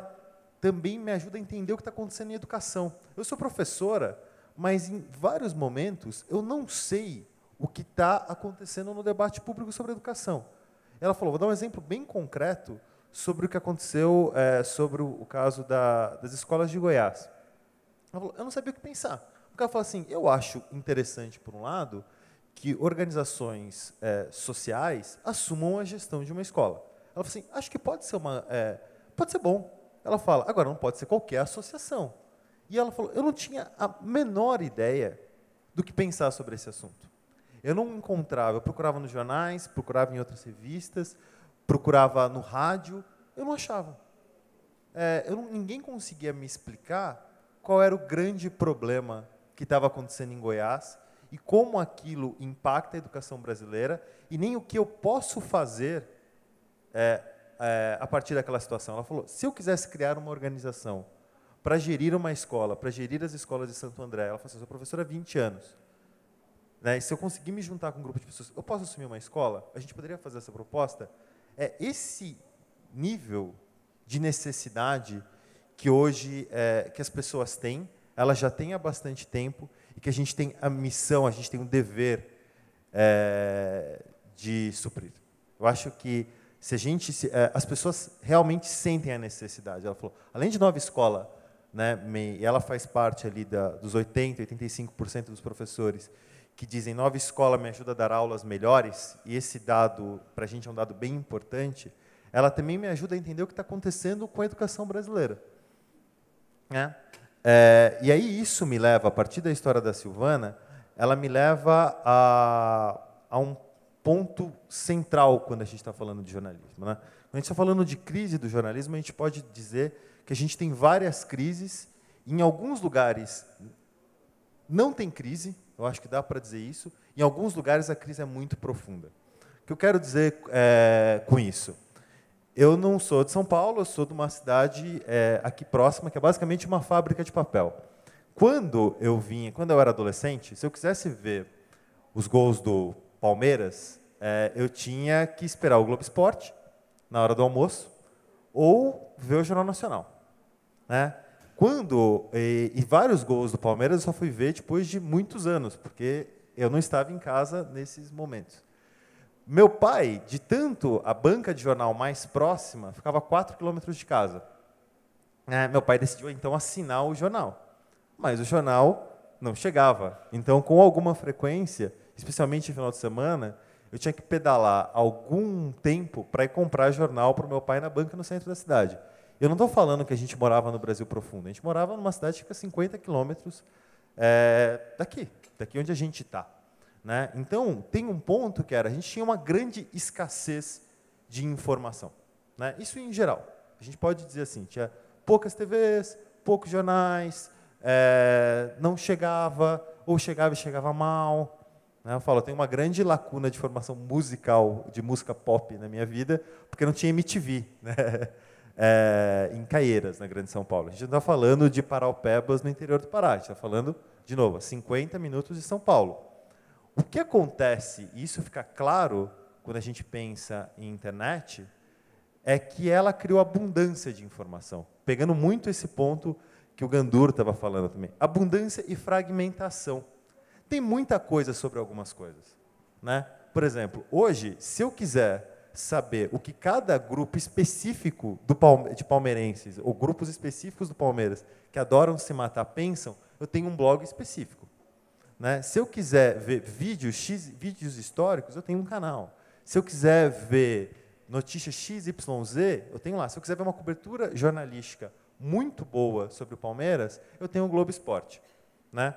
também me ajuda a entender o que está acontecendo em educação. Eu sou professora, mas em vários momentos eu não sei o que está acontecendo no debate público sobre educação. Ela falou, vou dar um exemplo bem concreto sobre o que aconteceu, é, sobre o caso da, das escolas de Goiás. Falou, eu não sabia o que pensar. O cara falou assim: eu acho interessante, por um lado, que organizações é, sociais assumam a gestão de uma escola. Ela falou assim: acho que pode ser, uma, é, pode ser bom. Ela fala: agora não pode ser qualquer associação. E ela falou: eu não tinha a menor ideia do que pensar sobre esse assunto. Eu não encontrava, eu procurava nos jornais, procurava em outras revistas, procurava no rádio, eu não achava. É, eu não, ninguém conseguia me explicar qual era o grande problema que estava acontecendo em Goiás e como aquilo impacta a educação brasileira e nem o que eu posso fazer é, é, a partir daquela situação. Ela falou: se eu quisesse criar uma organização para gerir uma escola, para gerir as escolas de Santo André, ela falou assim: eu sou professora há 20 anos. Né, e se eu conseguir me juntar com um grupo de pessoas, eu posso assumir uma escola? A gente poderia fazer essa proposta? É esse nível de necessidade que hoje é, que as pessoas têm, elas já têm há bastante tempo e que a gente tem a missão, a gente tem o um dever é, de suprir. Eu acho que se a gente, se, é, as pessoas realmente sentem a necessidade. Ela falou, além de nova escola, né, e ela faz parte ali da, dos 80, 85% dos professores que dizem nova escola me ajuda a dar aulas melhores, e esse dado para a gente é um dado bem importante, ela também me ajuda a entender o que está acontecendo com a educação brasileira. É. É, e aí isso me leva, a partir da história da Silvana, ela me leva a, a um ponto central quando a gente está falando de jornalismo. Né? Quando a gente está falando de crise do jornalismo, a gente pode dizer que a gente tem várias crises, em alguns lugares não tem crise, eu acho que dá para dizer isso. Em alguns lugares a crise é muito profunda. O que eu quero dizer é, com isso? Eu não sou de São Paulo, eu sou de uma cidade é, aqui próxima que é basicamente uma fábrica de papel. Quando eu vinha, quando eu era adolescente, se eu quisesse ver os gols do Palmeiras, é, eu tinha que esperar o Globo Esporte na hora do almoço ou ver o Jornal Nacional, né? Quando e, e, vários gols do Palmeiras eu só fui ver depois de muitos anos, porque eu não estava em casa nesses momentos. Meu pai, de tanto a banca de jornal mais próxima ficava a 4 quilômetros de casa. É, meu pai decidiu então assinar o jornal, mas o jornal não chegava. Então, com alguma frequência, especialmente no final de semana, eu tinha que pedalar algum tempo para ir comprar jornal para o meu pai na banca no centro da cidade. Eu não estou falando que a gente morava no Brasil profundo, a gente morava numa cidade que fica 50 quilômetros é, daqui, daqui onde a gente está. Né? Então, tem um ponto que era, a gente tinha uma grande escassez de informação. Né? Isso em geral. A gente pode dizer assim, tinha poucas TVs, poucos jornais, é, não chegava, ou chegava e chegava mal. Né? Eu falo, tem tenho uma grande lacuna de formação musical, de música pop na minha vida, porque não tinha MTV. Né? *laughs* é, em Caieiras, na Grande São Paulo. A gente não está falando de Paraupebas no interior do Pará, a gente está falando, de novo, a 50 minutos de São Paulo. O que acontece, e isso fica claro quando a gente pensa em internet, é que ela criou abundância de informação. Pegando muito esse ponto que o Gandur estava falando também. Abundância e fragmentação. Tem muita coisa sobre algumas coisas. Né? Por exemplo, hoje, se eu quiser saber o que cada grupo específico Palme de palmeirenses, ou grupos específicos do Palmeiras, que adoram se matar, pensam, eu tenho um blog específico. Né? Se eu quiser ver vídeos, X, vídeos históricos, eu tenho um canal. Se eu quiser ver notícia XYZ, eu tenho lá. Se eu quiser ver uma cobertura jornalística muito boa sobre o Palmeiras, eu tenho o Globo Esporte. Né?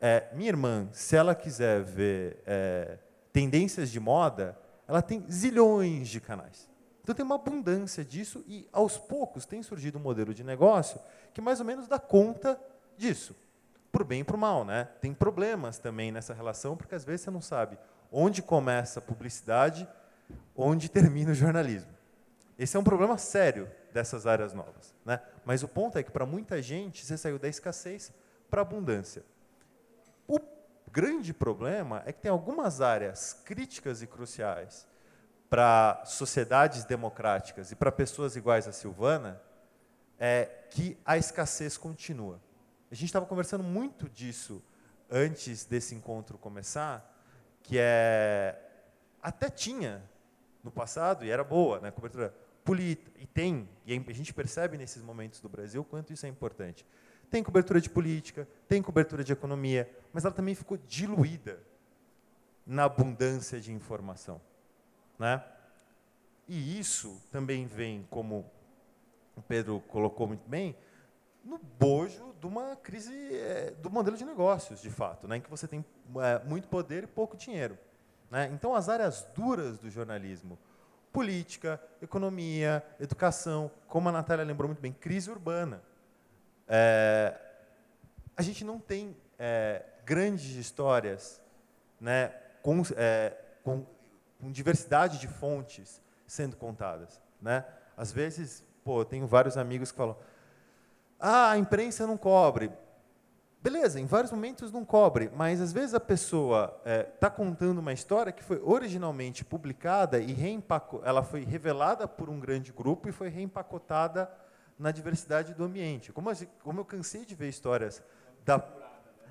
É, minha irmã, se ela quiser ver é, tendências de moda, ela tem zilhões de canais. Então tem uma abundância disso e aos poucos tem surgido um modelo de negócio que mais ou menos dá conta disso, por bem e por mal, né? Tem problemas também nessa relação porque às vezes você não sabe onde começa a publicidade, onde termina o jornalismo. Esse é um problema sério dessas áreas novas, né? Mas o ponto é que para muita gente você saiu da escassez para a abundância. O grande problema é que tem algumas áreas críticas e cruciais para sociedades democráticas e para pessoas iguais a Silvana é que a escassez continua. A gente estava conversando muito disso antes desse encontro começar, que é até tinha no passado e era boa, né, cobertura política e tem e a gente percebe nesses momentos do Brasil quanto isso é importante. Tem cobertura de política, tem cobertura de economia, mas ela também ficou diluída na abundância de informação. Né? E isso também vem, como o Pedro colocou muito bem, no bojo de uma crise é, do modelo de negócios, de fato, né, em que você tem é, muito poder e pouco dinheiro. Né? Então, as áreas duras do jornalismo, política, economia, educação, como a Natália lembrou muito bem, crise urbana. É, a gente não tem é, grandes histórias né, com, é, com, com, diversidade de fontes sendo contadas. Né? Às vezes, pô, eu tenho vários amigos que falam: ah, a imprensa não cobre. Beleza, em vários momentos não cobre, mas às vezes a pessoa está é, tá contando uma história que foi originalmente publicada e ela foi revelada por um grande grupo e foi reempacotada na diversidade do ambiente. Como, como eu cansei de ver histórias da.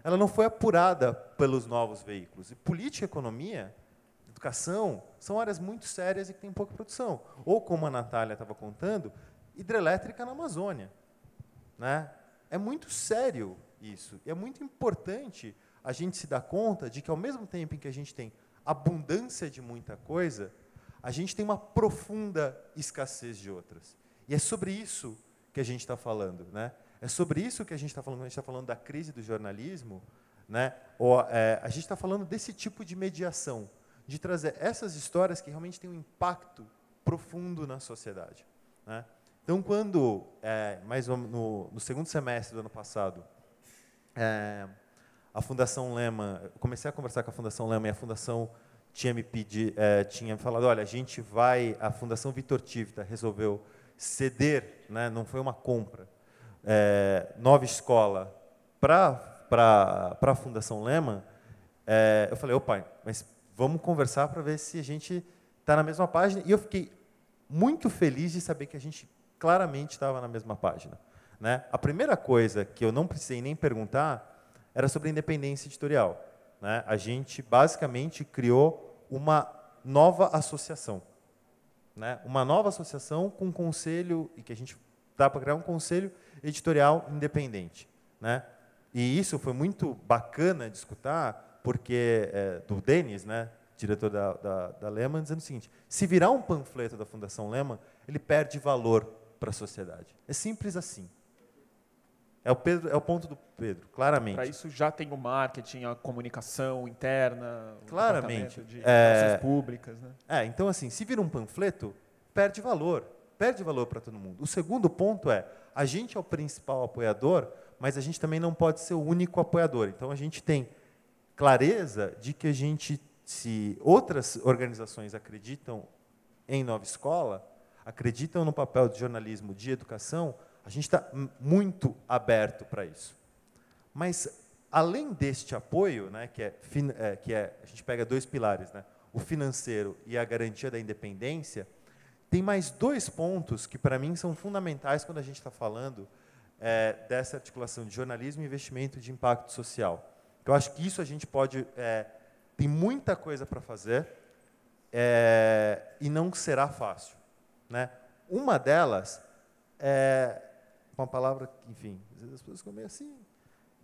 Ela não foi apurada pelos novos veículos. E política, economia, educação, são áreas muito sérias e que têm pouca produção. Ou, como a Natália estava contando, hidrelétrica na Amazônia. Né? É muito sério isso. E é muito importante a gente se dar conta de que, ao mesmo tempo em que a gente tem abundância de muita coisa, a gente tem uma profunda escassez de outras. E é sobre isso que a gente está falando, né? É sobre isso que a gente está falando. A gente está falando da crise do jornalismo, né? Ou, é, a gente está falando desse tipo de mediação, de trazer essas histórias que realmente têm um impacto profundo na sociedade. Né? Então, quando, é, mais no, no, segundo semestre do ano passado, é, a Fundação Lema, comecei a conversar com a Fundação Lema e a Fundação tinha me pedido, é, tinha falado, olha, a gente vai, a Fundação Vitor Tivita resolveu ceder, né, não foi uma compra, é, nova escola para a Fundação Lema, é, eu falei, opa, pai, mas vamos conversar para ver se a gente está na mesma página. E eu fiquei muito feliz de saber que a gente claramente estava na mesma página. Né? A primeira coisa que eu não precisei nem perguntar era sobre independência editorial. Né? A gente basicamente criou uma nova associação né, uma nova associação com um conselho, e que a gente dá para criar um conselho editorial independente. Né? E isso foi muito bacana de escutar, porque é, do Denis, né, diretor da, da, da Lehman, dizendo o seguinte, se virar um panfleto da Fundação Lehman, ele perde valor para a sociedade. É simples assim. É o, Pedro, é o ponto do Pedro, claramente. Para isso já tem o marketing, a comunicação interna, claramente. o de é, públicas. Né? É, então, assim, se vira um panfleto, perde valor. Perde valor para todo mundo. O segundo ponto é, a gente é o principal apoiador, mas a gente também não pode ser o único apoiador. Então, a gente tem clareza de que a gente, se outras organizações acreditam em Nova Escola, acreditam no papel de jornalismo de educação, a gente está muito aberto para isso. Mas, além deste apoio, né, que, é, é, que é, a gente pega dois pilares, né, o financeiro e a garantia da independência, tem mais dois pontos que, para mim, são fundamentais quando a gente está falando é, dessa articulação de jornalismo e investimento de impacto social. Eu acho que isso a gente pode. É, tem muita coisa para fazer é, e não será fácil. Né? Uma delas é uma palavra, enfim, as pessoas ficam meio assim.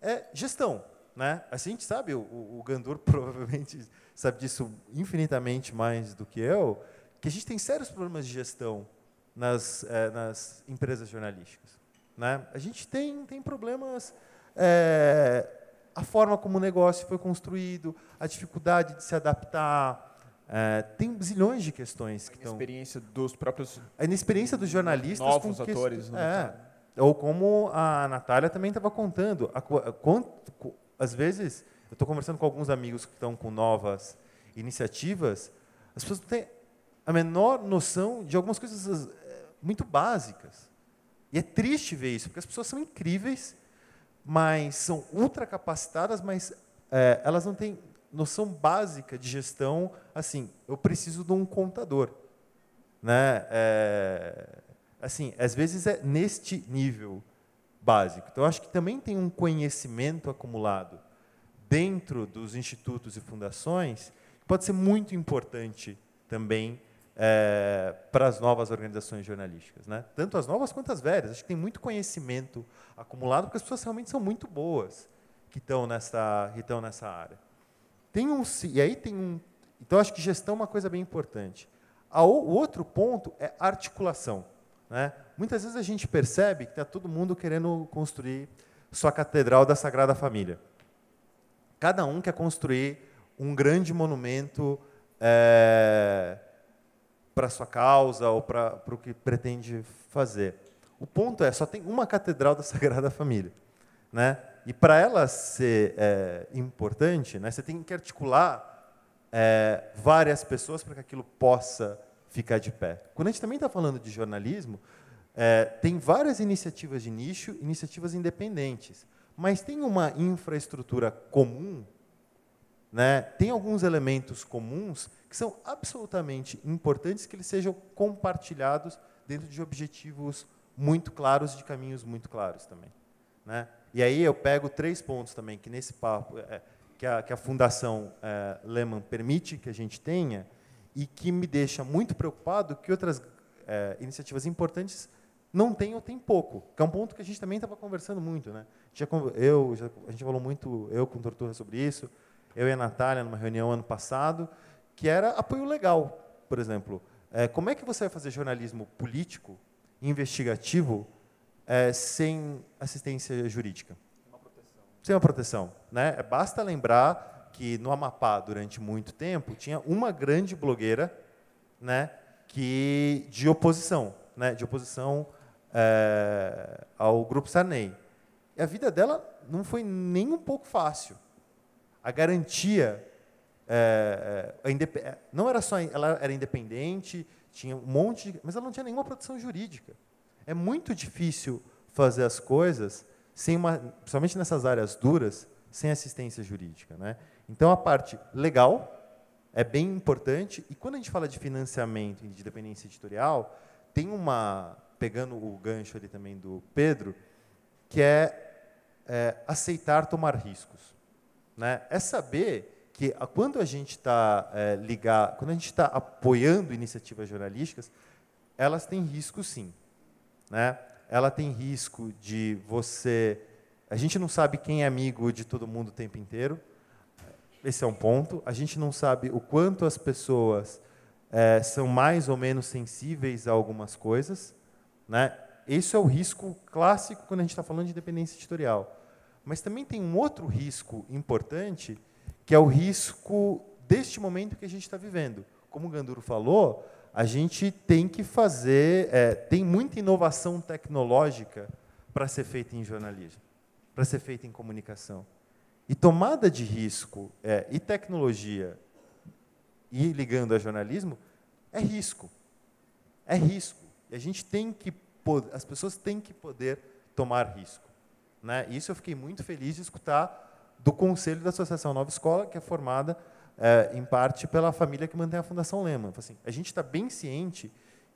É gestão. Né? Assim a gente sabe, o, o Gandur *laughs* provavelmente sabe disso infinitamente mais do que eu, que a gente tem sérios problemas de gestão nas, é, nas empresas jornalísticas. Né? A gente tem, tem problemas. É, a forma como o negócio foi construído, a dificuldade de se adaptar. É, tem zilhões de questões que estão. A inexperiência estão... dos próprios. A inexperiência dos jornalistas. Novos atores. Que... Né? É, ou como a Natália também estava contando, a, a, quant, às vezes eu estou conversando com alguns amigos que estão com novas iniciativas, as pessoas não têm a menor noção de algumas coisas eh, muito básicas. E é triste ver isso, porque as pessoas são incríveis, mas são ultracapacitadas, mas é, elas não têm noção básica de gestão. Assim, eu preciso de um contador, né? É, assim, às vezes é neste nível básico. Então, acho que também tem um conhecimento acumulado dentro dos institutos e fundações que pode ser muito importante também é, para as novas organizações jornalísticas, né? tanto as novas quanto as velhas. Acho que tem muito conhecimento acumulado, porque as pessoas realmente são muito boas que estão nessa, que estão nessa área. Tem um, e aí tem um. Então, acho que gestão é uma coisa bem importante. O outro ponto é articulação. Né? Muitas vezes a gente percebe que está todo mundo querendo construir sua catedral da Sagrada Família. Cada um quer construir um grande monumento é, eh, para sua causa ou para o que pretende fazer. O ponto é, só tem uma catedral da Sagrada Família. Né? E para ela ser é, importante, né, você tem que articular é, várias pessoas para que aquilo possa ficar de pé. Quando a gente também está falando de jornalismo, é, tem várias iniciativas de nicho, iniciativas independentes, mas tem uma infraestrutura comum, né? tem alguns elementos comuns que são absolutamente importantes que eles sejam compartilhados dentro de objetivos muito claros, de caminhos muito claros também. Né? E aí eu pego três pontos também que nesse papo é, que, a, que a Fundação é, Lehman permite que a gente tenha, e que me deixa muito preocupado que outras é, iniciativas importantes não têm ou têm pouco, que é um ponto que a gente também estava conversando muito. Né? Já, eu, já, a gente falou muito, eu com Tortura, sobre isso, eu e a Natália, numa reunião ano passado, que era apoio legal, por exemplo. É, como é que você vai fazer jornalismo político, investigativo, é, sem assistência jurídica? Uma sem uma proteção. Né? É, basta lembrar que no Amapá, durante muito tempo, tinha uma grande blogueira né, que de oposição, né, de oposição é, ao Grupo Sarney. E a vida dela não foi nem um pouco fácil. A garantia é, é, não era só ela era independente, tinha um monte, de, mas ela não tinha nenhuma proteção jurídica. É muito difícil fazer as coisas sem uma, principalmente nessas áreas duras, sem assistência jurídica, né? Então, a parte legal é bem importante. E quando a gente fala de financiamento e de dependência editorial, tem uma, pegando o gancho ali também do Pedro, que é, é aceitar tomar riscos. Né? É saber que quando a gente está é, ligar, quando a gente está apoiando iniciativas jornalísticas, elas têm risco sim. Né? Ela tem risco de você. A gente não sabe quem é amigo de todo mundo o tempo inteiro. Esse é um ponto. A gente não sabe o quanto as pessoas é, são mais ou menos sensíveis a algumas coisas. Né? Esse é o risco clássico quando a gente está falando de dependência editorial. Mas também tem um outro risco importante, que é o risco deste momento que a gente está vivendo. Como o Ganduro falou, a gente tem que fazer, é, tem muita inovação tecnológica para ser feita em jornalismo, para ser feita em comunicação. E tomada de risco é, e tecnologia, e ligando a jornalismo, é risco. É risco. E a gente tem que, as pessoas têm que poder tomar risco. Né? Isso eu fiquei muito feliz de escutar do conselho da Associação Nova Escola, que é formada é, em parte pela família que mantém a Fundação Lema. Então, assim, a gente está bem ciente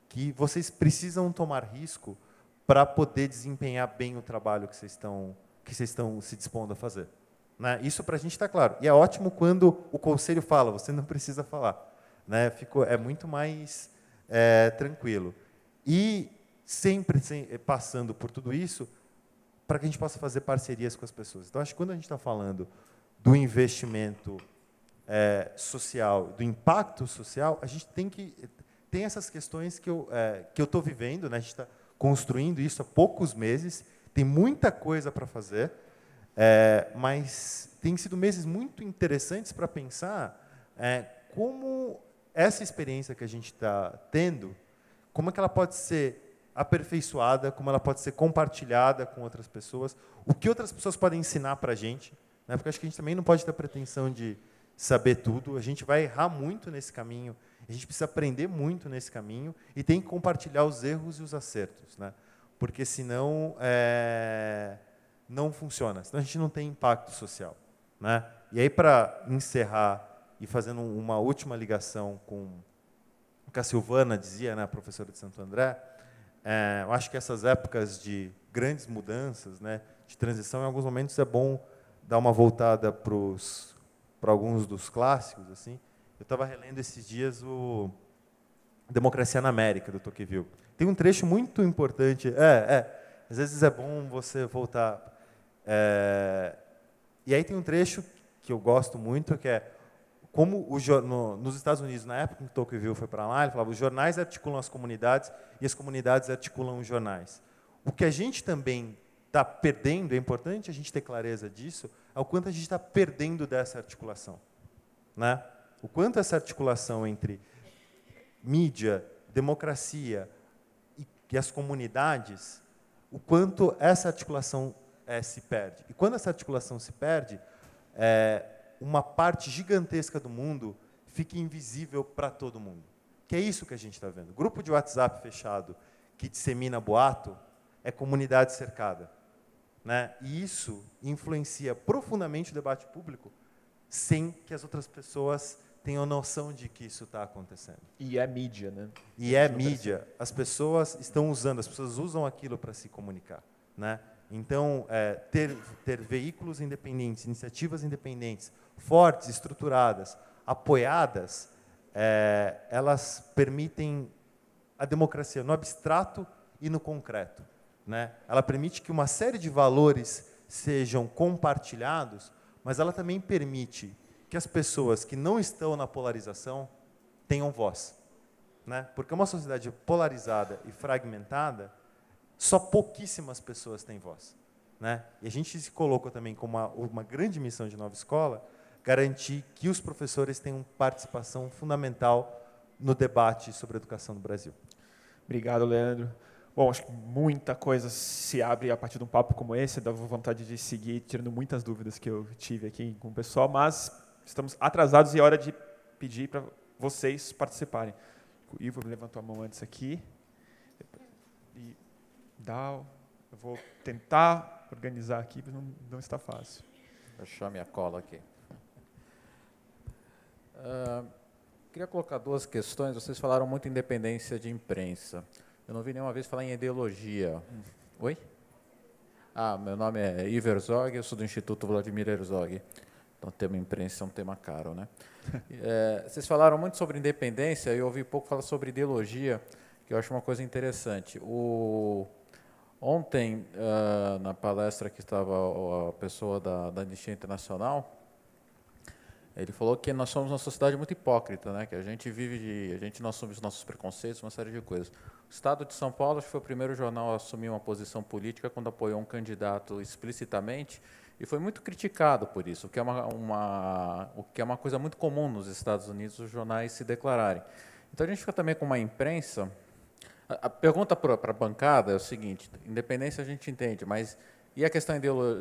que vocês precisam tomar risco para poder desempenhar bem o trabalho que vocês estão que vocês estão se dispondo a fazer. Né? Isso para a gente está claro. E é ótimo quando o conselho fala, você não precisa falar. Né? Ficou, é muito mais é, tranquilo. E sempre sem, eh, passando por tudo isso, para que a gente possa fazer parcerias com as pessoas. Então, acho que quando a gente está falando do investimento é, social, do impacto social, a gente tem que tem essas questões que eu é, que eu estou vivendo, né? A gente está construindo isso há poucos meses, tem muita coisa para fazer. É, mas têm sido meses muito interessantes para pensar é, como essa experiência que a gente está tendo, como é que ela pode ser aperfeiçoada, como ela pode ser compartilhada com outras pessoas, o que outras pessoas podem ensinar para a gente, né? porque acho que a gente também não pode ter pretensão de saber tudo, a gente vai errar muito nesse caminho, a gente precisa aprender muito nesse caminho e tem que compartilhar os erros e os acertos, né? porque senão é não funciona, senão a gente não tem impacto social. Né? E aí, para encerrar e fazendo uma última ligação com o que a Silvana dizia, né, a professora de Santo André, é, eu acho que essas épocas de grandes mudanças, né, de transição, em alguns momentos é bom dar uma voltada para alguns dos clássicos. assim. Eu estava relendo esses dias o Democracia na América, do Tocqueville. Tem um trecho muito importante. É, é. Às vezes é bom você voltar é, e aí tem um trecho que eu gosto muito, que é como o, no, nos Estados Unidos, na época em que Tocqueville foi para lá, ele falava os jornais articulam as comunidades e as comunidades articulam os jornais. O que a gente também está perdendo, é importante a gente ter clareza disso, é o quanto a gente está perdendo dessa articulação. Né? O quanto essa articulação entre mídia, democracia e, e as comunidades, o quanto essa articulação é, se perde. E quando essa articulação se perde, é, uma parte gigantesca do mundo fica invisível para todo mundo. Que é isso que a gente está vendo. Grupo de WhatsApp fechado que dissemina boato é comunidade cercada. Né? E isso influencia profundamente o debate público sem que as outras pessoas tenham noção de que isso está acontecendo. E é mídia, né? E é mídia. As pessoas estão usando, as pessoas usam aquilo para se comunicar, né? Então, é, ter, ter veículos independentes, iniciativas independentes, fortes, estruturadas, apoiadas, é, elas permitem a democracia no abstrato e no concreto. Né? Ela permite que uma série de valores sejam compartilhados, mas ela também permite que as pessoas que não estão na polarização tenham voz. Né? Porque uma sociedade polarizada e fragmentada só pouquíssimas pessoas têm voz. Né? E a gente se colocou também como uma, uma grande missão de Nova Escola garantir que os professores tenham participação fundamental no debate sobre a educação no Brasil. Obrigado, Leandro. Bom, acho que muita coisa se abre a partir de um papo como esse, dá vontade de seguir tirando muitas dúvidas que eu tive aqui com o pessoal, mas estamos atrasados e é hora de pedir para vocês participarem. O Ivo levantou a mão antes aqui tal. Eu vou tentar organizar aqui, mas não, não está fácil. Vou achar minha cola aqui. Uh, queria colocar duas questões. Vocês falaram muito independência de imprensa. Eu não vi nenhuma vez falar em ideologia. Hum. Oi? Ah, meu nome é Iver Zog, eu sou do Instituto Vladimir Herzog. Então, tema imprensa é um tema caro, né? É, *laughs* vocês falaram muito sobre independência, eu ouvi pouco falar sobre ideologia, que eu acho uma coisa interessante. O Ontem, uh, na palestra que estava a pessoa da, da Anistia Internacional, ele falou que nós somos uma sociedade muito hipócrita, né? que a gente vive de. a gente não assume os nossos preconceitos, uma série de coisas. O Estado de São Paulo foi o primeiro jornal a assumir uma posição política quando apoiou um candidato explicitamente e foi muito criticado por isso, o que é uma, uma, o que é uma coisa muito comum nos Estados Unidos os jornais se declararem. Então a gente fica também com uma imprensa a, pergunta para a bancada é o seguinte: independência a gente entende, mas e a questão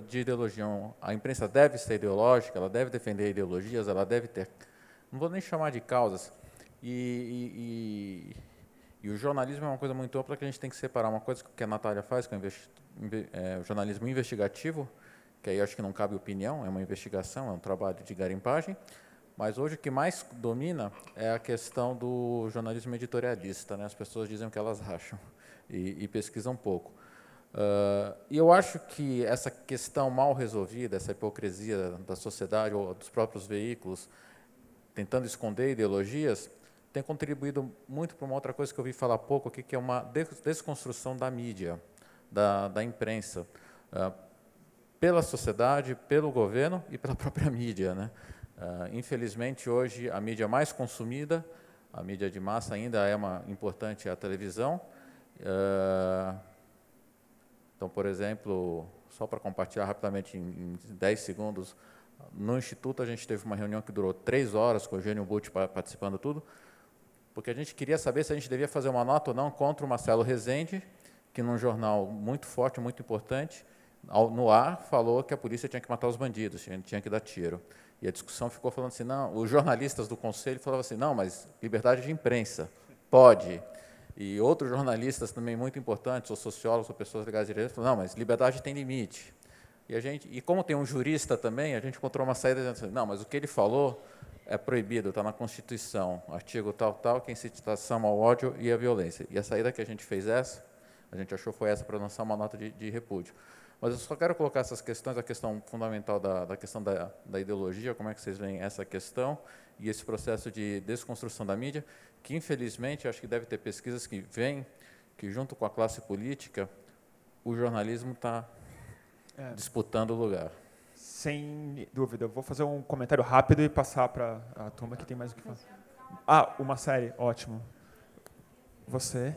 de ideologia? A imprensa deve ser ideológica, ela deve defender ideologias, ela deve ter. Não vou nem chamar de causas. E, e, e, e o jornalismo é uma coisa muito ampla que a gente tem que separar uma coisa que a Natália faz, que é, investi é o jornalismo investigativo, que aí acho que não cabe opinião, é uma investigação, é um trabalho de garimpagem, mas hoje o que mais domina é a questão do jornalismo editorialista, né? As pessoas dizem o que elas acham e, e pesquisam pouco. Uh, e eu acho que essa questão mal resolvida, essa hipocrisia da sociedade ou dos próprios veículos tentando esconder ideologias, tem contribuído muito para uma outra coisa que eu vi falar pouco aqui, que é uma desconstrução da mídia, da, da imprensa, uh, pela sociedade, pelo governo e pela *laughs* própria mídia, né? Uh, infelizmente, hoje, a mídia mais consumida, a mídia de massa ainda é uma importante é a televisão. Uh, então, por exemplo, só para compartilhar rapidamente em, em 10 segundos, no Instituto a gente teve uma reunião que durou três horas com o Eugênio Butti participando tudo, porque a gente queria saber se a gente devia fazer uma nota ou não contra o Marcelo Rezende, que num jornal muito forte, muito importante, ao, no ar, falou que a polícia tinha que matar os bandidos, tinha, tinha que dar tiro. E a discussão ficou falando assim, não, os jornalistas do conselho falavam assim, não, mas liberdade de imprensa, pode. E outros jornalistas também muito importantes, ou sociólogos, ou pessoas legais à direitos, falavam, não, mas liberdade tem limite. E, a gente, e como tem um jurista também, a gente encontrou uma saída dizendo assim, não, mas o que ele falou é proibido, está na Constituição, artigo tal, tal, que é incitação ao ódio e à violência. E a saída que a gente fez essa, a gente achou foi essa para lançar uma nota de, de repúdio. Mas eu só quero colocar essas questões, a questão fundamental da, da questão da, da, ideologia, como é que vocês veem essa questão e esse processo de desconstrução da mídia, que infelizmente acho que deve ter pesquisas que veem que junto com a classe política o jornalismo está é. disputando o lugar. Sem dúvida. Eu vou fazer um comentário rápido e passar para a turma que tem mais o que falar. Ah, uma série, ótimo. Você.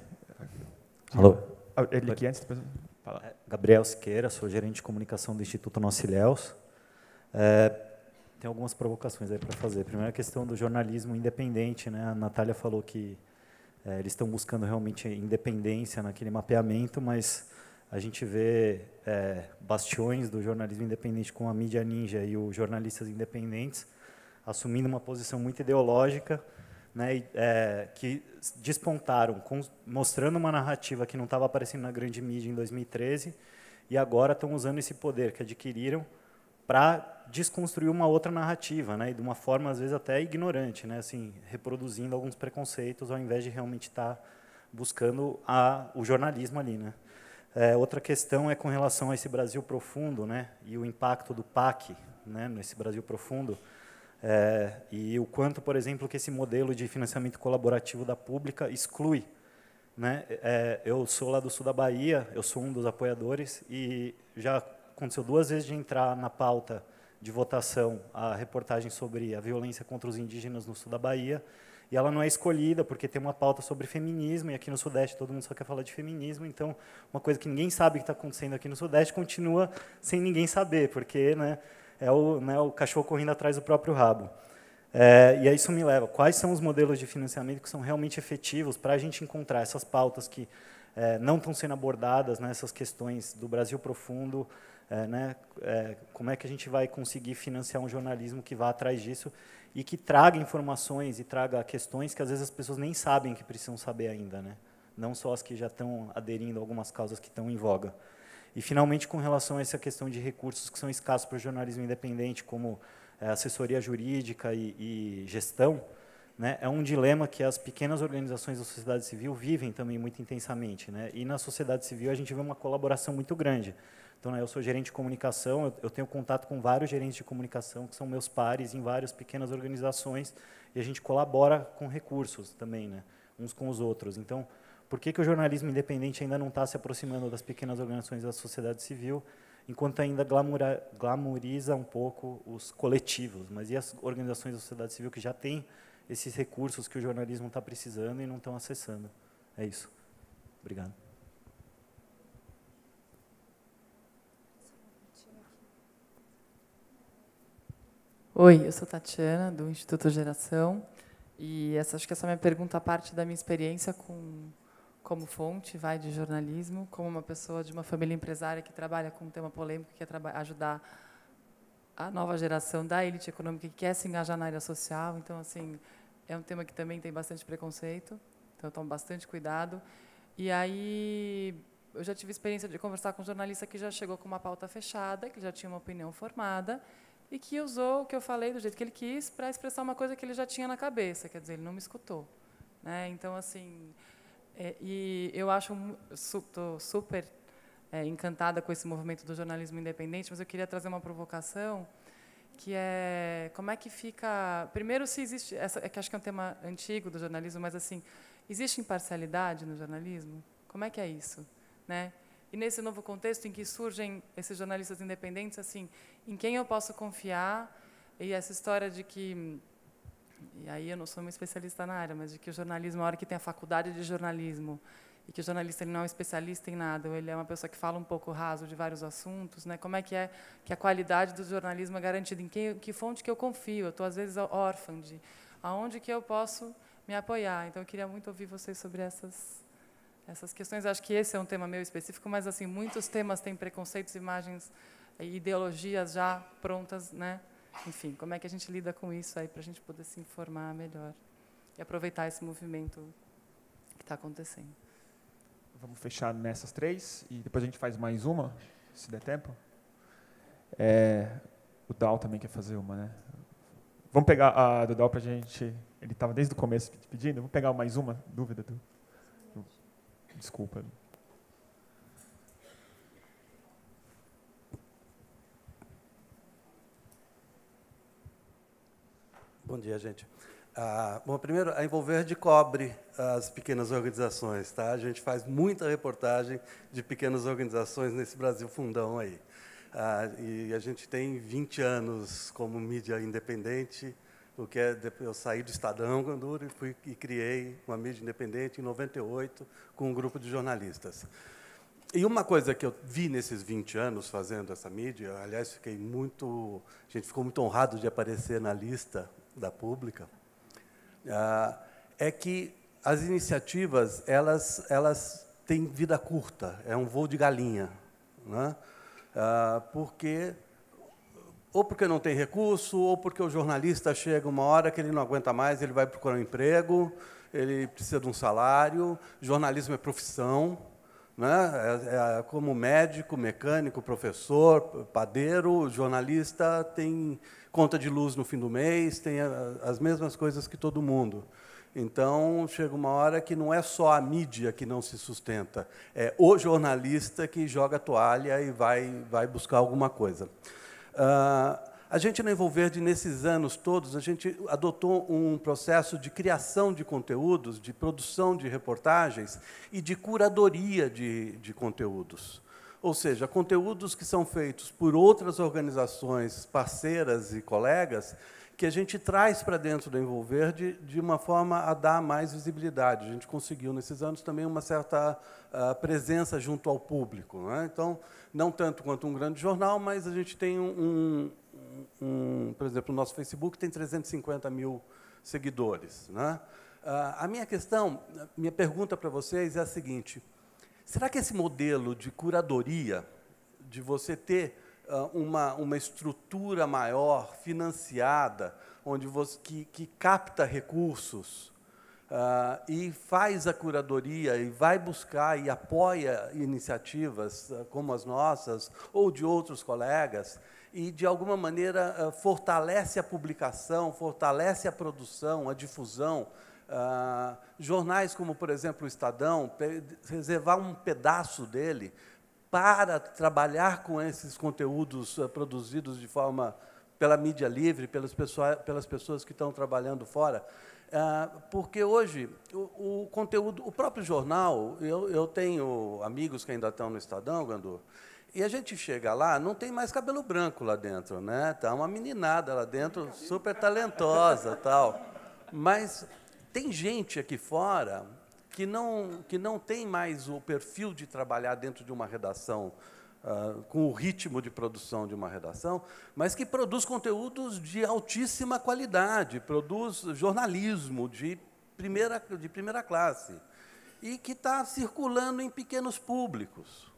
Alô. Ah, ele aqui antes, depois... Fala. É, Gabriel Siqueira, sou gerente de comunicação do Instituto Nocileus. É, tem algumas provocações aí para fazer. Primeiro, a questão do jornalismo independente. Né? A Natália falou que é, eles estão buscando realmente independência naquele mapeamento, mas a gente vê é, bastiões do jornalismo independente com a mídia ninja e os jornalistas independentes assumindo uma posição muito ideológica né, é, que despontaram, com, mostrando uma narrativa que não estava aparecendo na grande mídia em 2013, e agora estão usando esse poder que adquiriram para desconstruir uma outra narrativa, né, e de uma forma às vezes até ignorante, né, assim, reproduzindo alguns preconceitos ao invés de realmente estar tá buscando a, o jornalismo ali, né. É, outra questão é com relação a esse Brasil profundo, né, e o impacto do PAC, né, nesse Brasil profundo. É, e o quanto, por exemplo, que esse modelo de financiamento colaborativo da pública exclui. Né? É, eu sou lá do sul da Bahia, eu sou um dos apoiadores, e já aconteceu duas vezes de entrar na pauta de votação a reportagem sobre a violência contra os indígenas no sul da Bahia, e ela não é escolhida porque tem uma pauta sobre feminismo, e aqui no Sudeste todo mundo só quer falar de feminismo, então uma coisa que ninguém sabe que está acontecendo aqui no Sudeste continua sem ninguém saber, porque né, é o, né, o cachorro correndo atrás do próprio rabo. É, e aí isso me leva, quais são os modelos de financiamento que são realmente efetivos para a gente encontrar essas pautas que é, não estão sendo abordadas, né, essas questões do Brasil profundo, é, né, é, como é que a gente vai conseguir financiar um jornalismo que vá atrás disso e que traga informações e traga questões que às vezes as pessoas nem sabem que precisam saber ainda, né? não só as que já estão aderindo a algumas causas que estão em voga. E, finalmente, com relação a essa questão de recursos que são escassos para o jornalismo independente, como é, assessoria jurídica e, e gestão, né, é um dilema que as pequenas organizações da sociedade civil vivem também muito intensamente. Né? E na sociedade civil a gente vê uma colaboração muito grande. Então, né, eu sou gerente de comunicação, eu, eu, tenho contato com vários gerentes de comunicação, que são meus pares em várias pequenas organizações, e a gente colabora com recursos também, né, uns com os outros. Então, por que, que o jornalismo independente ainda não está se aproximando das pequenas organizações da sociedade civil, enquanto ainda glamura, glamoriza um pouco os coletivos. Mas e as organizações da sociedade civil que já têm esses recursos que o jornalismo está precisando e não estão acessando? É isso. Obrigado. Oi, eu sou Tatiana, do Instituto Geração. E essa, acho que essa minha pergunta parte da minha experiência com como fonte, vai de jornalismo, como uma pessoa de uma família empresária que trabalha com um tema polêmico, que quer é ajudar a nova geração da elite econômica que quer se engajar na área social. Então, assim, é um tema que também tem bastante preconceito, então tomo bastante cuidado. E aí eu já tive experiência de conversar com um jornalista que já chegou com uma pauta fechada, que já tinha uma opinião formada e que usou o que eu falei do jeito que ele quis para expressar uma coisa que ele já tinha na cabeça, quer dizer, ele não me escutou, né? Então, assim, é, e eu acho, estou super é, encantada com esse movimento do jornalismo independente, mas eu queria trazer uma provocação que é como é que fica primeiro se existe essa é que acho que é um tema antigo do jornalismo mas assim existe imparcialidade no jornalismo como é que é isso né e nesse novo contexto em que surgem esses jornalistas independentes assim em quem eu posso confiar e essa história de que e aí eu não sou uma especialista na área, mas de que o jornalismo, a hora que tem a faculdade de jornalismo, e que o jornalista ele não é um especialista em nada, ele é uma pessoa que fala um pouco raso de vários assuntos, né? Como é que é que a qualidade do jornalismo é garantida? Em que, que fonte que eu confio? Eu estou às vezes órfã de aonde que eu posso me apoiar. Então eu queria muito ouvir vocês sobre essas essas questões. acho que esse é um tema meio específico, mas assim muitos temas têm preconceitos, imagens e ideologias já prontas, né? Enfim, como é que a gente lida com isso aí para a gente poder se informar melhor e aproveitar esse movimento que está acontecendo? Vamos fechar nessas três e depois a gente faz mais uma, se der tempo. É, o Dal também quer fazer uma, né? Vamos pegar a do Dal para a gente. Ele estava desde o começo pedindo. Vamos pegar mais uma dúvida do. desculpa. Bom dia, gente. Ah, bom, primeiro, a Envolverde cobre as pequenas organizações, tá? A gente faz muita reportagem de pequenas organizações nesse Brasil fundão aí. Ah, e a gente tem 20 anos como mídia independente, o que é, eu saí do Estadão Gandura e, fui, e criei uma mídia independente em 98 com um grupo de jornalistas. E uma coisa que eu vi nesses 20 anos fazendo essa mídia, aliás, fiquei muito, a gente ficou muito honrado de aparecer na lista da pública, ah, é que as iniciativas elas, elas têm vida curta, é um voo de galinha, né? Ah, porque ou porque não tem recurso, ou porque o jornalista chega uma hora que ele não aguenta mais, ele vai procurar um emprego, ele precisa de um salário, jornalismo é profissão, né? É, é, é como médico, mecânico, professor, padeiro, jornalista tem conta de luz no fim do mês, tem a, as mesmas coisas que todo mundo. Então, chega uma hora que não é só a mídia que não se sustenta, é o jornalista que joga a toalha e vai, vai buscar alguma coisa. Uh, a gente na Envolverde, nesses anos todos, a gente adotou um processo de criação de conteúdos, de produção de reportagens e de curadoria de, de conteúdos. Ou seja, conteúdos que são feitos por outras organizações parceiras e colegas que a gente traz para dentro do Envolver de, de, uma forma a dar mais visibilidade. A gente conseguiu, nesses anos, também uma certa uh, presença junto ao público. É? Então, não tanto quanto um grande jornal, mas a gente tem um, um, um por exemplo, o nosso Facebook tem 350 mil seguidores. Né? Uh, a minha questão, minha pergunta para vocês é a seguinte: Será que esse modelo de curadoria, de você ter uh, uma, uma estrutura maior, financiada, onde você, que, que capta recursos uh, e faz a curadoria e vai buscar e apoia iniciativas uh, como as nossas ou de outros colegas, e de alguma maneira fortalece a publicação, fortalece a produção, a difusão ah, jornais como, por exemplo, o Estadão, reservar um pedaço dele para trabalhar com esses conteúdos ah, produzidos de forma pela mídia livre, pelas, pessoa, pelas pessoas que estão trabalhando fora, ah, porque hoje o, o, conteúdo, o próprio jornal, eu, eu tenho amigos que ainda estão no Estadão, Gandu, e a gente chega lá, não tem mais cabelo branco lá dentro, né? Tá uma meninada lá dentro, super talentosa, tal. Mas tem gente aqui fora que não, que não tem mais o perfil de trabalhar dentro de uma redação, uh, com o ritmo de produção de uma redação, mas que produz conteúdos de altíssima qualidade, produz jornalismo de primeira, de primeira classe, e que está circulando em pequenos públicos.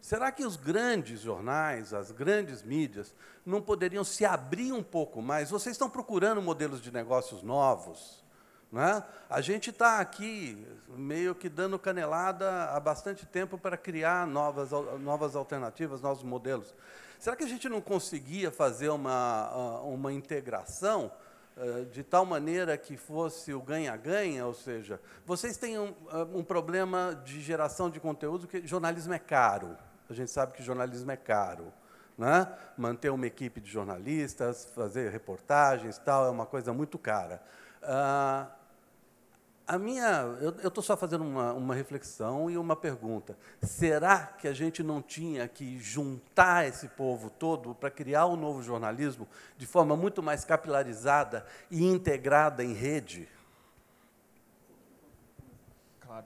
Será que os grandes jornais, as grandes mídias, não poderiam se abrir um pouco mais? Vocês estão procurando modelos de negócios novos né? A gente está aqui meio que dando canelada há bastante tempo para criar novas, novas alternativas, novos modelos. Será que a gente não conseguia fazer uma, ah, uma integração ah, de tal maneira que fosse o ganha-ganha? Ou seja, vocês têm um, ah, um problema de geração de conteúdo, que jornalismo é caro. A gente sabe que jornalismo é caro. Né? Manter uma equipe de jornalistas, fazer reportagens, tal, é uma coisa muito cara. Uh, a minha, eu estou só fazendo uma, uma reflexão e uma pergunta. Será que a gente não tinha que juntar esse povo todo para criar o um novo jornalismo de forma muito mais capilarizada e integrada em rede? Claro.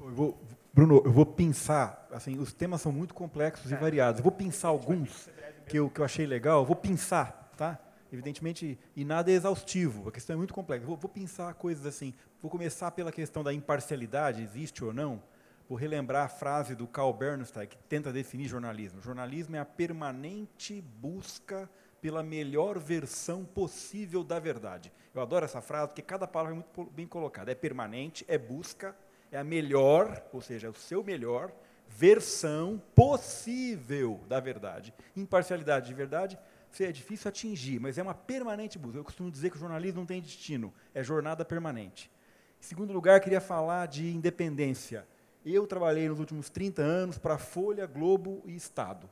Eu vou, Bruno, eu vou pensar, assim, os temas são muito complexos é. e variados. Eu vou pensar alguns que eu, que eu achei legal, eu vou pensar, tá? evidentemente, e nada é exaustivo, a questão é muito complexa. Vou, vou pensar coisas assim, vou começar pela questão da imparcialidade, existe ou não, vou relembrar a frase do Carl Bernstein, que tenta definir jornalismo. Jornalismo é a permanente busca pela melhor versão possível da verdade. Eu adoro essa frase, porque cada palavra é muito bem colocada. É permanente, é busca, é a melhor, ou seja, é o seu melhor versão possível da verdade. Imparcialidade de verdade é difícil atingir, mas é uma permanente busca. Eu costumo dizer que o jornalismo não tem destino, é jornada permanente. Em segundo lugar, queria falar de independência. Eu trabalhei nos últimos 30 anos para Folha, Globo e Estado.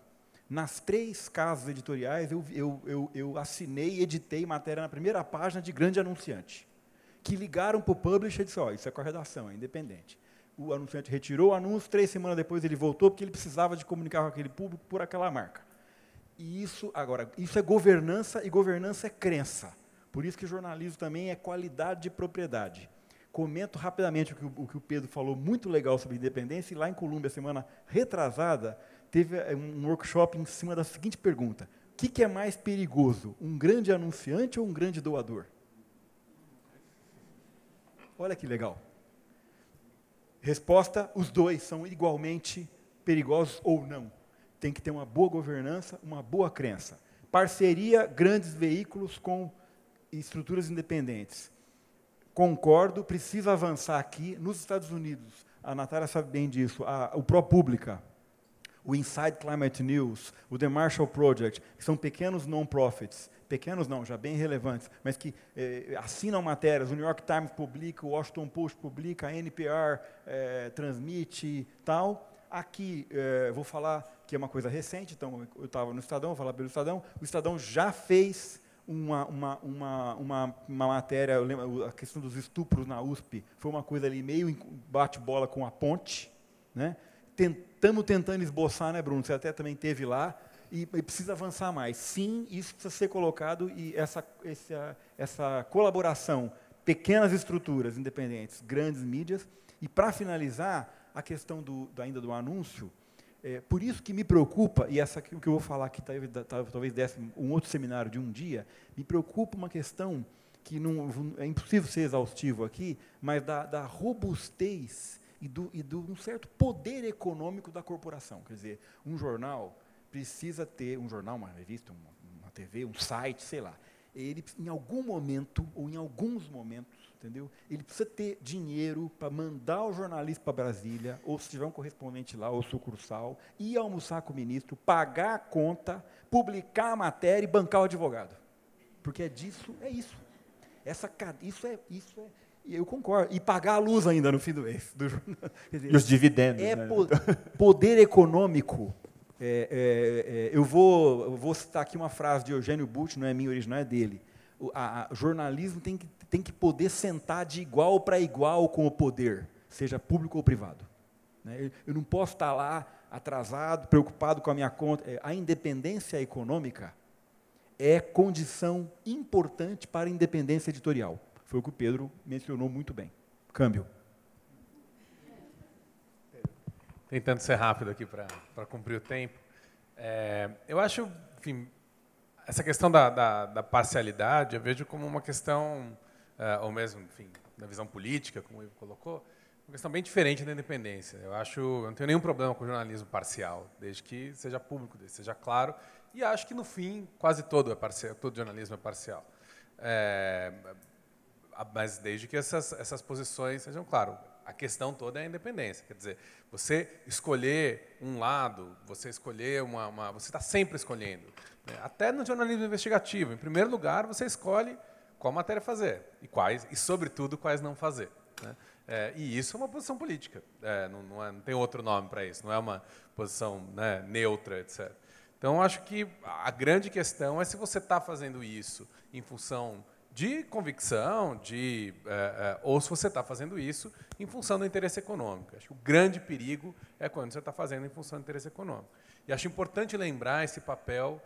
Nas três casas editoriais, eu, eu, eu, eu assinei e editei matéria na primeira página de grande anunciante, que ligaram para o publisher e disseram, oh, isso é com a redação, é independente o anunciante retirou o anúncio, três semanas depois ele voltou, porque ele precisava de comunicar com aquele público por aquela marca. E isso, agora, isso é governança e governança é crença. Por isso que jornalismo também é qualidade de propriedade. Comento rapidamente o que o, o, que o Pedro falou, muito legal sobre independência, e lá em Colômbia, semana retrasada, teve eh, um workshop em cima da seguinte pergunta: O que, que é mais perigoso, um grande anunciante ou um grande doador? Olha que legal. Resposta: os dois são igualmente perigosos ou não tem que ter uma boa governança, uma boa crença. Parceria, grandes veículos com estruturas independentes. Concordo, precisa avançar aqui. Nos Estados Unidos, a Natália sabe bem disso, a, o ProPublica, o Inside Climate News, o The Marshall Project, que são pequenos non-profits, pequenos não, já bem relevantes, mas que eh, assinam matérias, o New York Times publica, o Washington Post publica, a NPR eh, transmite tal, Aqui, é, vou falar que é uma coisa recente, então eu estava no Estadão, vou falar pelo Estadão. O Estadão já fez uma, uma, uma, uma, uma matéria, eu lembro, a questão dos estupros na USP foi uma coisa ali meio bate-bola com a ponte. Né? Estamos tentando esboçar, né, Bruno? Você até também teve lá. E, e, precisa avançar mais. Sim, isso precisa ser colocado e essa, essa, essa colaboração, pequenas estruturas independentes, grandes mídias. E para finalizar, a questão do, ainda do anúncio, é, por isso que me preocupa, e essa que eu vou falar aqui talvez desse um outro seminário de um dia, me preocupa uma questão que não, é impossível ser exaustivo aqui, mas da, da robustez e de do, e do, um certo poder econômico da corporação. Quer dizer, um jornal precisa ter, um jornal, uma revista, uma, uma TV, um site, sei lá, ele, em algum momento, ou em alguns momentos, entendeu? Ele precisa ter dinheiro para mandar o jornalista para Brasília, ou se tiver um correspondente lá, ou sucursal, ir almoçar com o ministro, pagar a conta, publicar a matéria e bancar o advogado. Porque é disso, é isso. Essa, isso é, isso é, eu concordo. E pagar a luz ainda no fim do mês. Do *laughs* dizer, e os dividendos. É né? po então. poder econômico. É, é, é, eu, vou, eu vou citar aqui uma frase de Eugênio Butch, não é minha original, é dele o a, a jornalismo tem que, tem que poder sentar de igual para igual com o poder, seja público ou privado. Né? Eu, eu não posso estar tá lá atrasado, preocupado com a minha conta. É, a independência econômica é condição importante para a independência editorial. Foi o que o Pedro mencionou muito bem. Câmbio. Tentando ser rápido aqui para cumprir o tempo. É, eu acho, enfim, essa questão da, da, da, parcialidade eu vejo como uma questão, eh, ou mesmo, enfim, da visão política, como o Ivo colocou, uma questão bem diferente da independência. Eu acho, eu não tenho nenhum problema com jornalismo parcial, desde que seja público, desde que seja claro, e acho que no fim quase todo é parcial, todo jornalismo é parcial. É, mas desde que essas, essas posições sejam claras. A questão toda é a independência, quer dizer, você escolher um lado, você escolher uma, uma você está sempre escolhendo. Né? Até no jornalismo investigativo, em primeiro lugar, você escolhe qual matéria fazer e quais, e sobretudo quais não fazer. Né? É, e isso é uma posição política. É, não, não, é, não, tem outro nome para isso. Não é uma posição né, neutra, etc. Então, acho que a grande questão é se você está fazendo isso em função de convicção, de é, é, ou se você está fazendo isso em função do interesse econômico. Acho que o grande perigo é quando você está fazendo em função do interesse econômico. E acho importante lembrar esse papel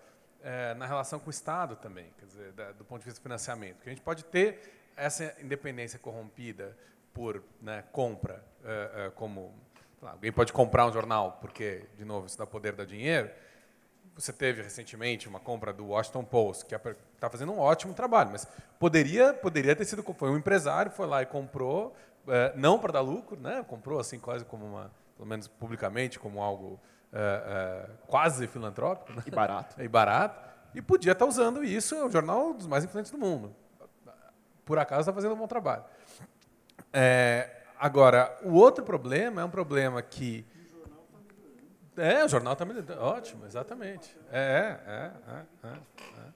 é, na relação com o Estado também, quer dizer, da, do ponto de vista do financiamento. Que a gente pode ter essa independência corrompida por né, compra, é, é, como lá, alguém pode comprar um jornal porque, de novo, isso dá poder, dá dinheiro. Você teve recentemente uma compra do Washington Post, que está fazendo um ótimo trabalho, mas poderia, poderia ter sido. Foi um empresário, foi lá e comprou, é, não para dar lucro, né, comprou assim quase como uma, pelo menos publicamente, como algo eh, eh, quase filantrópico. Né? E barato. *laughs* e barato. E podia estar tá usando isso, é um jornal dos mais influentes do mundo. Por acaso está fazendo um bom trabalho. É, agora, o outro problema é um problema que. É, o jornal está é, tá melhorando. Ótimo, exatamente. É, é, é, é. é, é.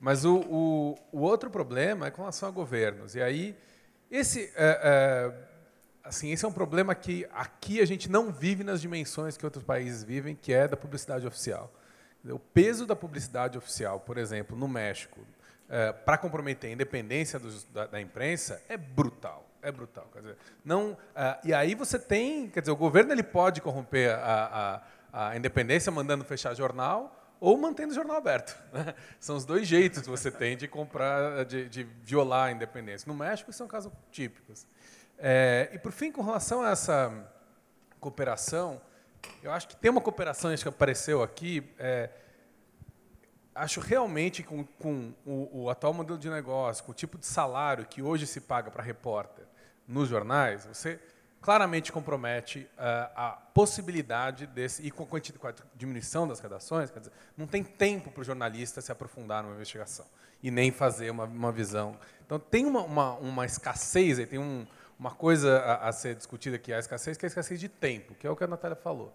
Mas o, o, o, outro problema é com relação a governos. E aí, esse. É, assim, esse é um problema que aqui a gente não vive nas dimensões que outros países vivem, que é da publicidade oficial. O peso da publicidade oficial, por exemplo, no México, é, para comprometer a independência dos, da, da, imprensa, é brutal. É brutal. Dizer, não, é, e aí você tem, quer dizer, o governo ele pode corromper a, a, a independência mandando fechar jornal, ou mantendo o jornal aberto. Né? São os dois jeitos que você tem de comprar, de, de, violar a independência. No México, são casos típicos. caso assim. É, e, por fim, com relação a essa cooperação, eu acho que tem uma cooperação que apareceu aqui. É, acho realmente com, com o, o, atual modelo de negócio, com o tipo de salário que hoje se paga para repórter nos jornais, você claramente compromete é, a possibilidade desse e com a, com a diminuição das redações, quer dizer, não tem tempo para o jornalista se aprofundar numa investigação e nem fazer uma, uma visão. Então tem uma, uma, uma escassez, tem um, uma coisa a, a, ser discutida aqui, é a escassez, que é a escassez de tempo, que é o que a Natália falou.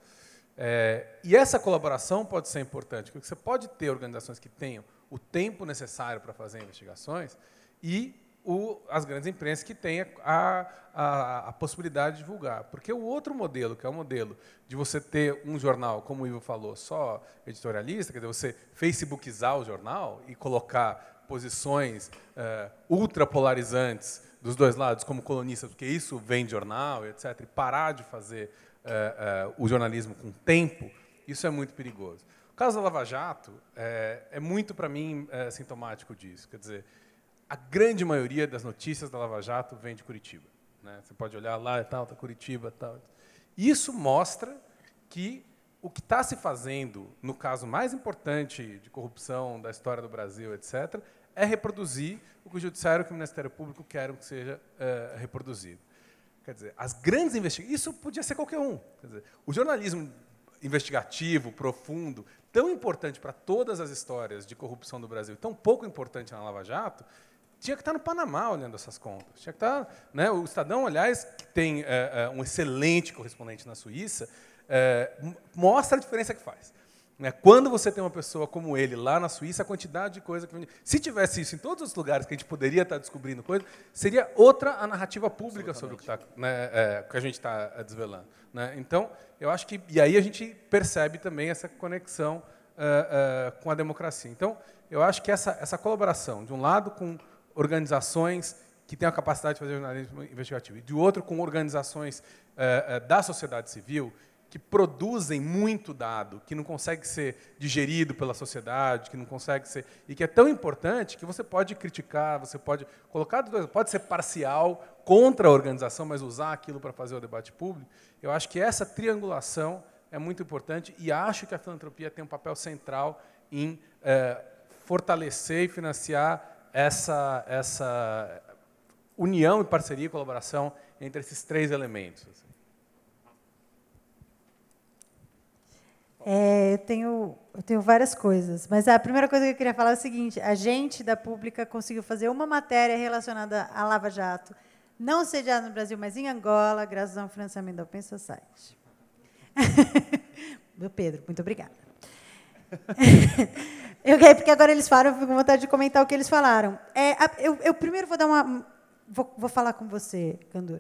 É, e essa colaboração pode ser importante, porque você pode ter organizações que tenham o tempo necessário para fazer investigações e o, as grandes empresas que têm a, a, a, possibilidade de divulgar. Porque o outro modelo, que é o modelo de você ter um jornal, como o Ivo falou, só editorialista, quer dizer, você facebookizar o jornal e colocar posições uh, é, ultra polarizantes dos dois lados, como colunista, porque isso vem de jornal, etc., e parar de fazer eh, eh, o jornalismo com tempo, isso é muito perigoso. O caso da Lava Jato é, é muito, para mim, é, sintomático disso. Quer dizer, a grande maioria das notícias da Lava Jato vem de Curitiba. Né? Você pode olhar lá e tal, tá Curitiba tal. Isso mostra que o que está se fazendo no caso mais importante de corrupção da história do Brasil, etc., é reproduzir o que o Judiciário e o Ministério Público querem que seja uh, reproduzido. Quer dizer, as grandes investigações, isso podia ser qualquer um. Dizer, o jornalismo investigativo, profundo, tão importante para todas as histórias de corrupção do Brasil, tão pouco importante na Lava Jato, tinha que estar tá no Panamá olhando essas contas. Tinha que estar, tá, né, o Estadão, aliás, que tem eh, eh, um excelente correspondente na Suíça, mostra a diferença que faz. Né? Quando você tem uma pessoa como ele lá na Suíça, a quantidade de coisa que. Se tivesse isso em todos os lugares que a gente poderia estar descobrindo coisa, seria outra a narrativa pública sobre o que, tá, né, é, que a gente está é, desvelando. Né? Então, eu acho que. E aí a gente percebe também essa conexão uh, uh, com a democracia. Então, eu acho que essa, essa colaboração, de um lado, com organizações que têm a capacidade de fazer jornalismo investigativo, e de outro, com organizações uh, da sociedade civil que produzem muito dado, que não consegue ser digerido pela sociedade, que não consegue ser e que é tão importante que você pode criticar, você pode colocar, pode ser parcial contra a organização, mas usar aquilo para fazer o debate público. Eu acho que essa triangulação é muito importante e acho que a filantropia tem um papel central em é, fortalecer e financiar essa essa união e parceria e colaboração entre esses três elementos. Assim. É, eu, tenho, eu tenho várias coisas, mas a primeira coisa que eu queria falar é o seguinte: a gente da Pública conseguiu fazer uma matéria relacionada à Lava Jato, não sediada no Brasil, mas em Angola, graças a um financiamento da Open Society. *laughs* Meu Pedro, muito obrigada. *laughs* eu quero porque agora eles falaram, eu fico com vontade de comentar o que eles falaram. É, eu, eu primeiro vou dar uma, vou, vou falar com você, Candur.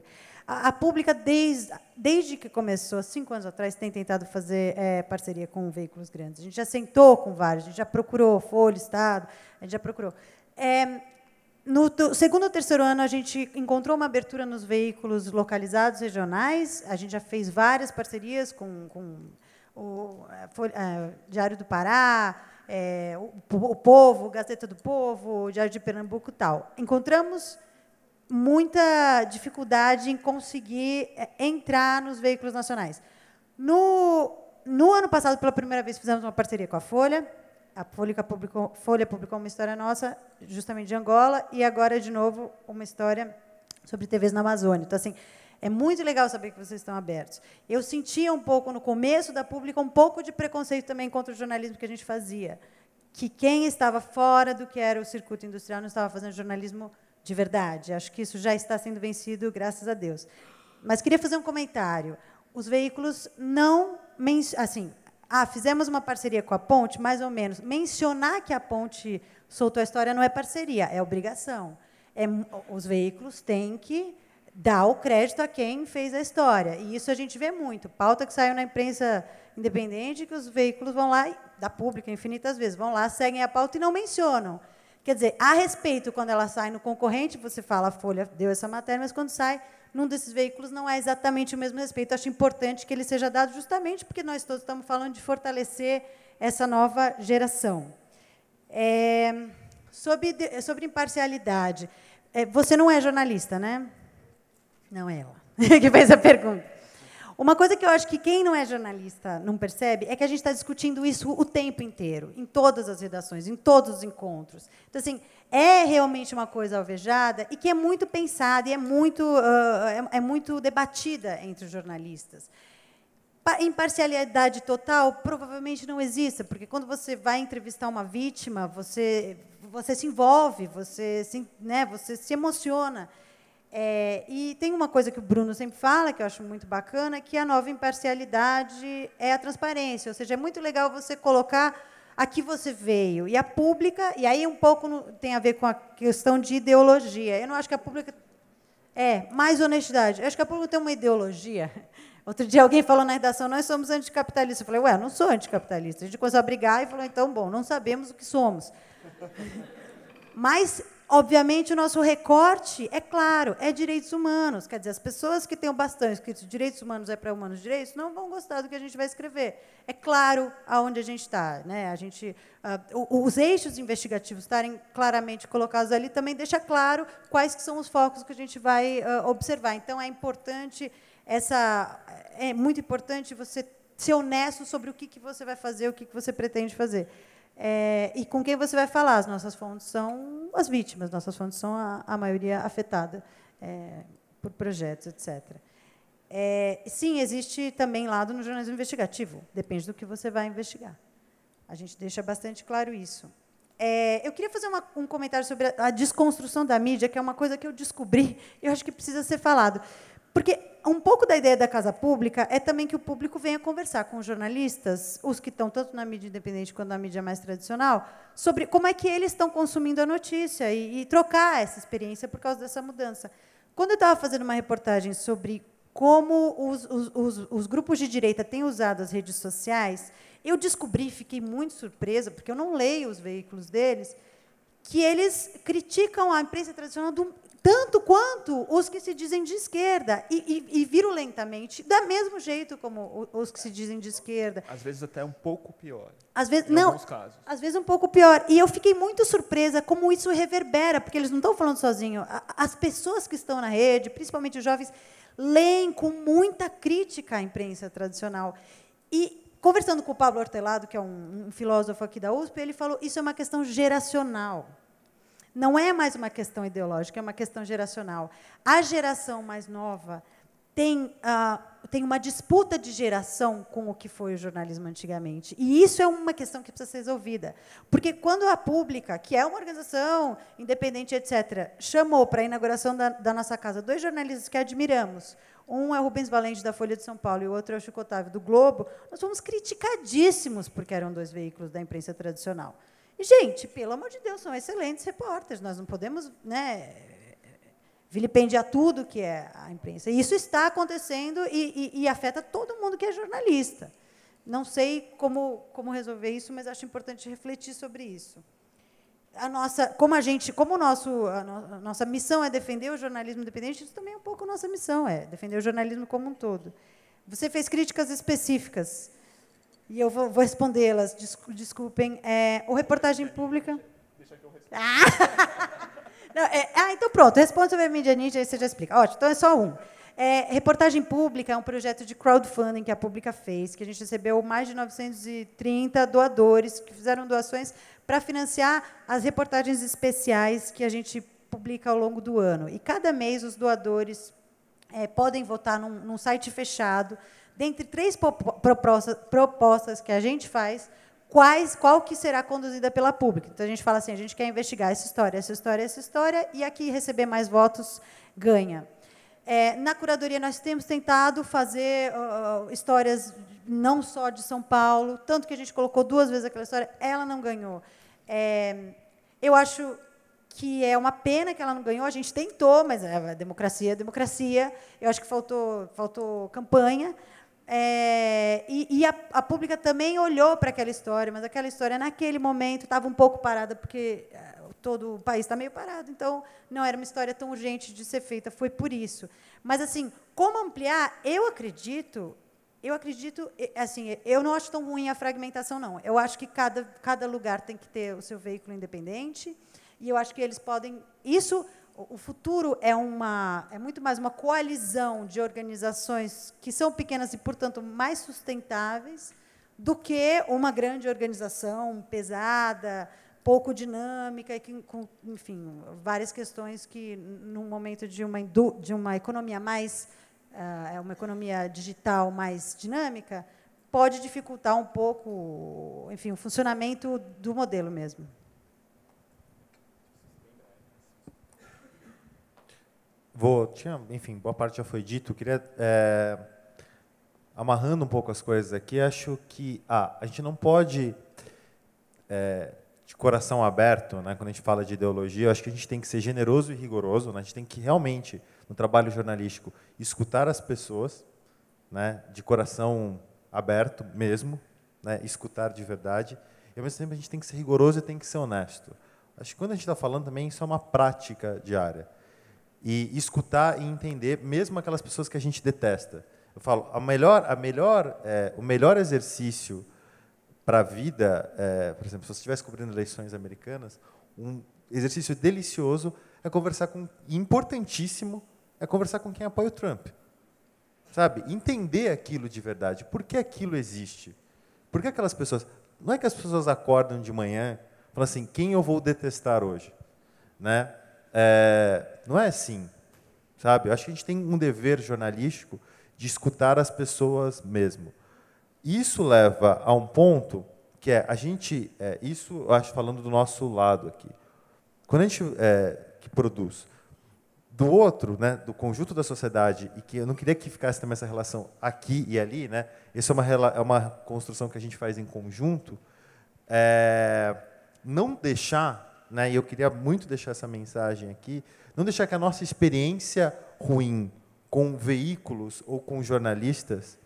A, pública, desde, desde que começou, cinco anos atrás, tem tentado fazer é, parceria com veículos grandes. A gente já sentou com vários, a gente já procurou Folha, Estado, a gente já procurou. É, no segundo ou terceiro ano, a gente encontrou uma abertura nos veículos localizados regionais. A gente já fez várias parcerias com, com o é, Folha, é, Diário do Pará, é, o, o Povo, Gazeta do Povo, Diário de Pernambuco tal. Encontramos muita dificuldade em conseguir eh, entrar nos veículos nacionais. No, no ano passado, pela primeira vez, fizemos uma parceria com a Folha. A Folha publicou, Folha publicou uma história nossa, justamente de Angola, e agora, de novo, uma história sobre TVs na Amazônia. Então, assim, é muito legal saber que vocês estão abertos. Eu sentia um pouco, no começo da pública, um pouco de preconceito também contra o jornalismo que a gente fazia. Que quem estava fora do que era o circuito industrial não estava fazendo jornalismo de verdade. Acho que isso já está sendo vencido, graças a Deus. Mas queria fazer um comentário. Os veículos não. Assim, ah, fizemos uma parceria com a ponte, mais ou menos. Mencionar que a ponte soltou a história não é parceria, é obrigação. É, os veículos têm que dar o crédito a quem fez a história. E isso a gente vê muito. Pauta que saiu na imprensa independente, que os veículos vão lá, da pública, infinitas vezes, vão lá, seguem a pauta e não mencionam. Quer dizer, a respeito, quando ela sai no concorrente, você fala, a Folha deu essa matéria, mas quando sai num desses veículos não é exatamente o mesmo respeito. Acho importante que ele seja dado justamente porque nós todos estamos falando de fortalecer essa nova geração. É, sobre, sobre imparcialidade. É, você não é jornalista, né? Não é ela *laughs* que fez a pergunta. Uma coisa que eu acho que quem não é jornalista não percebe é que a gente está discutindo isso o tempo inteiro, em todas as redações, em todos os encontros. Então, assim, é realmente uma coisa alvejada e que é muito pensada e é muito, uh, é, é muito debatida entre os jornalistas imparcialidade total provavelmente não exista, porque quando você vai entrevistar uma vítima, você, você se envolve, você se, né, você se emociona. É, e tem uma coisa que o Bruno sempre fala, que eu acho muito bacana, que a nova imparcialidade é a transparência. Ou seja, é muito legal você colocar a que você veio. E a pública, e aí um pouco tem a ver com a questão de ideologia. Eu não acho que a pública. É, mais honestidade. Eu acho que a pública tem uma ideologia. *laughs* Outro dia alguém falou na redação, nós somos anticapitalistas. Eu falei, ué, não sou anticapitalista. A gente começou a brigar e falou, então, bom, não sabemos o que somos. *laughs* Mas Obviamente, o nosso recorte, é claro, é direitos humanos. Quer dizer, as pessoas que têm o bastão escrito direitos humanos é para humanos direitos não vão gostar do que a gente vai escrever. É claro aonde a gente está. Né? A gente, uh, os eixos investigativos estarem claramente colocados ali também deixa claro quais que são os focos que a gente vai uh, observar. Então, é importante essa... É muito importante você ser honesto sobre o que, que você vai fazer, o que, que você pretende fazer. É, e com quem você vai falar? As nossas fontes são as vítimas, nossas fontes são a, a maioria afetada é, por projetos, etc. É, sim, existe também lado no jornalismo investigativo, depende do que você vai investigar. A gente deixa bastante claro isso. É, eu queria fazer uma, um comentário sobre a, a, desconstrução da mídia, que é uma coisa que eu descobri e eu acho que precisa ser falado. Porque um pouco da ideia da casa pública é também que o público venha conversar com os jornalistas, os que estão tanto na mídia independente quanto na mídia mais tradicional, sobre como é que eles estão consumindo a notícia e, e trocar essa experiência por causa dessa mudança. Quando eu estava fazendo uma reportagem sobre como os, os, os, os, grupos de direita têm usado as redes sociais, eu descobri, fiquei muito surpresa, porque eu não leio os veículos deles, que eles criticam a imprensa tradicional do, tanto quanto os que se dizem de esquerda, e, e, e virulentamente, da mesmo jeito como os que se dizem de esquerda. Às vezes até um pouco pior. Às vezes, em não, alguns casos. Às vezes um pouco pior. E eu fiquei muito surpresa como isso reverbera, porque eles não estão falando sozinho. As pessoas que estão na rede, principalmente os jovens, leem com muita crítica a imprensa tradicional. E conversando com o Pablo Hortelado, que é um, um filósofo aqui da USP, ele falou: isso é uma questão geracional. Não é mais uma questão ideológica, é uma questão geracional. A geração mais nova tem, uh, tem uma disputa de geração com o que foi o jornalismo antigamente. E isso é uma questão que precisa ser resolvida. Porque quando a Pública, que é uma organização independente, etc., chamou para a inauguração da, da nossa casa dois jornalistas que admiramos, um é o Rubens Valente, da Folha de São Paulo, e o outro é o Chico Otávio, do Globo, nós fomos criticadíssimos porque eram dois veículos da imprensa tradicional. Gente, pelo amor de Deus, são excelentes repórteres. Nós não podemos né, vilipendiar tudo que é a imprensa. Isso está acontecendo e, e, e afeta todo mundo que é jornalista. Não sei como, como resolver isso, mas acho importante refletir sobre isso. A nossa, como a gente, como o nosso, a no, a nossa missão é defender o jornalismo independente, isso também é um pouco nossa missão, é defender o jornalismo como um todo. Você fez críticas específicas e eu vou, vou respondê-las, desculpem. É, reportagem pública. Deixa que eu respondo. Ah, *laughs* Não, é, ah, então pronto, responde sobre a mídia ninja e você já explica. Ótimo, então é só um. É, reportagem Pública é um projeto de crowdfunding que a Pública fez, que a gente recebeu mais de 930 doadores que fizeram doações para financiar as reportagens especiais que a gente publica ao longo do ano. E cada mês os doadores é, podem votar num, num site fechado dentre três propostas que a gente faz, quais, qual que será conduzida pela pública. Então, a gente fala assim, a gente quer investigar essa história, essa história, essa história, e aqui receber mais votos ganha. É, na curadoria, nós temos tentado fazer uh, histórias não só de São Paulo, tanto que a gente colocou duas vezes aquela história, ela não ganhou. É, eu acho que é uma pena que ela não ganhou. A gente tentou, mas é, democracia é democracia. Eu acho que faltou, faltou campanha. É, e, e a, a, pública também olhou para aquela história, mas aquela história, naquele momento, estava um pouco parada, porque é, todo o país está meio parado, então não era uma história tão urgente de ser feita, foi por isso. Mas, assim, como ampliar, eu acredito, eu acredito, assim, eu não acho tão ruim a fragmentação, não. Eu acho que cada, cada lugar tem que ter o seu veículo independente, e eu acho que eles podem... Isso o futuro é, uma, é muito mais uma coalizão de organizações que são pequenas e, portanto, mais sustentáveis do que uma grande organização pesada, pouco dinâmica e que, com, enfim, várias questões que, num momento de uma, de uma economia mais, ah, é uma economia digital mais dinâmica, pode dificultar um pouco, enfim, o funcionamento do modelo mesmo. Vou, tinha, enfim, boa parte já foi dito. Queria é, amarrando um pouco as coisas aqui, acho que ah, a gente não pode é, de coração aberto, né, quando a gente fala de ideologia, acho que a gente tem que ser generoso e rigoroso, né, a gente tem que realmente, no trabalho jornalístico, escutar as pessoas, né, de coração aberto mesmo, né, escutar de verdade, e ao mesmo tempo a gente tem que ser rigoroso e tem que ser honesto. Acho que quando a gente está falando também, isso é uma prática diária e escutar e entender mesmo aquelas pessoas que a gente detesta. Eu falo, a melhor, a melhor, é, o melhor exercício para a vida, é, por exemplo, se você estiver cobrindo eleições americanas, um exercício delicioso é conversar com, importantíssimo, é conversar com quem apoia o Trump. Sabe? Entender aquilo de verdade. Por que aquilo existe? Por que aquelas pessoas... Não é que as pessoas acordam de manhã falando assim, quem eu vou detestar hoje? Né? É, não é assim, sabe? Eu acho que a gente tem um dever jornalístico de escutar as pessoas mesmo. Isso leva a um ponto que é a gente, é, isso eu acho falando do nosso lado aqui. Quando a gente é, que produz, do outro, né, do conjunto da sociedade, e que eu não queria que ficasse também essa relação aqui e ali, né, isso é uma, é uma construção que a gente faz em conjunto, é, não deixar, né, e eu queria muito deixar essa mensagem aqui, não deixar que a nossa experiência ruim com veículos ou com jornalistas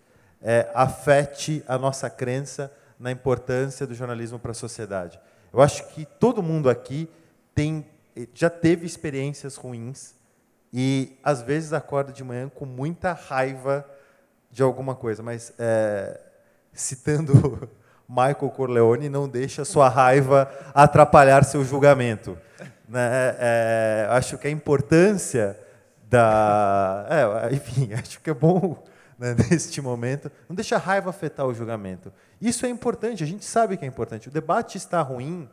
é, afete a nossa crença na importância do jornalismo para a sociedade. Eu acho que todo mundo aqui tem, eh, já teve experiências ruins e às vezes acorda de manhã com muita raiva de alguma coisa, mas é, citando *laughs* Michael Corleone, não deixa sua raiva atrapalhar seu julgamento. Né? É, é acho que a importância da. É, enfim, *laughs* acho que é bom né, *laughs* neste momento não deixar a raiva afetar o julgamento. Isso é importante, a gente sabe que é importante. O debate está ruim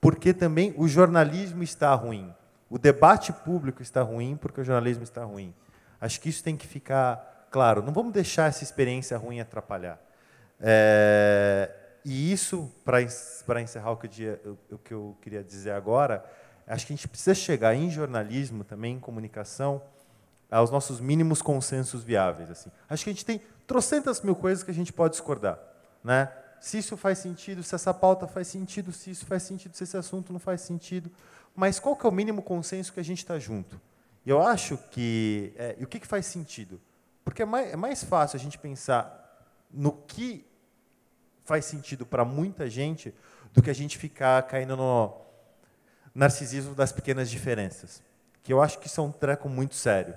porque também o jornalismo está ruim. O debate público está ruim porque o jornalismo está ruim. Acho que isso tem que ficar claro. Não vamos deixar essa experiência ruim atrapalhar. É, e isso, para encerrar o que, eu, o que eu queria dizer agora, acho que a gente precisa chegar em jornalismo também, em comunicação, aos nossos mínimos consensos viáveis. Assim. Acho que a gente tem trocentas mil coisas que a gente pode discordar. Né? Se isso faz sentido, se essa pauta faz sentido, se isso faz sentido, se esse assunto não faz sentido. Mas qual que é o mínimo consenso que a gente está junto? E eu acho que... É, e o que, que faz sentido? Porque é mais, é mais fácil a gente pensar no que faz sentido para muita gente do que a gente ficar caindo no narcisismo das pequenas diferenças, que eu acho que são é um treco muito sério.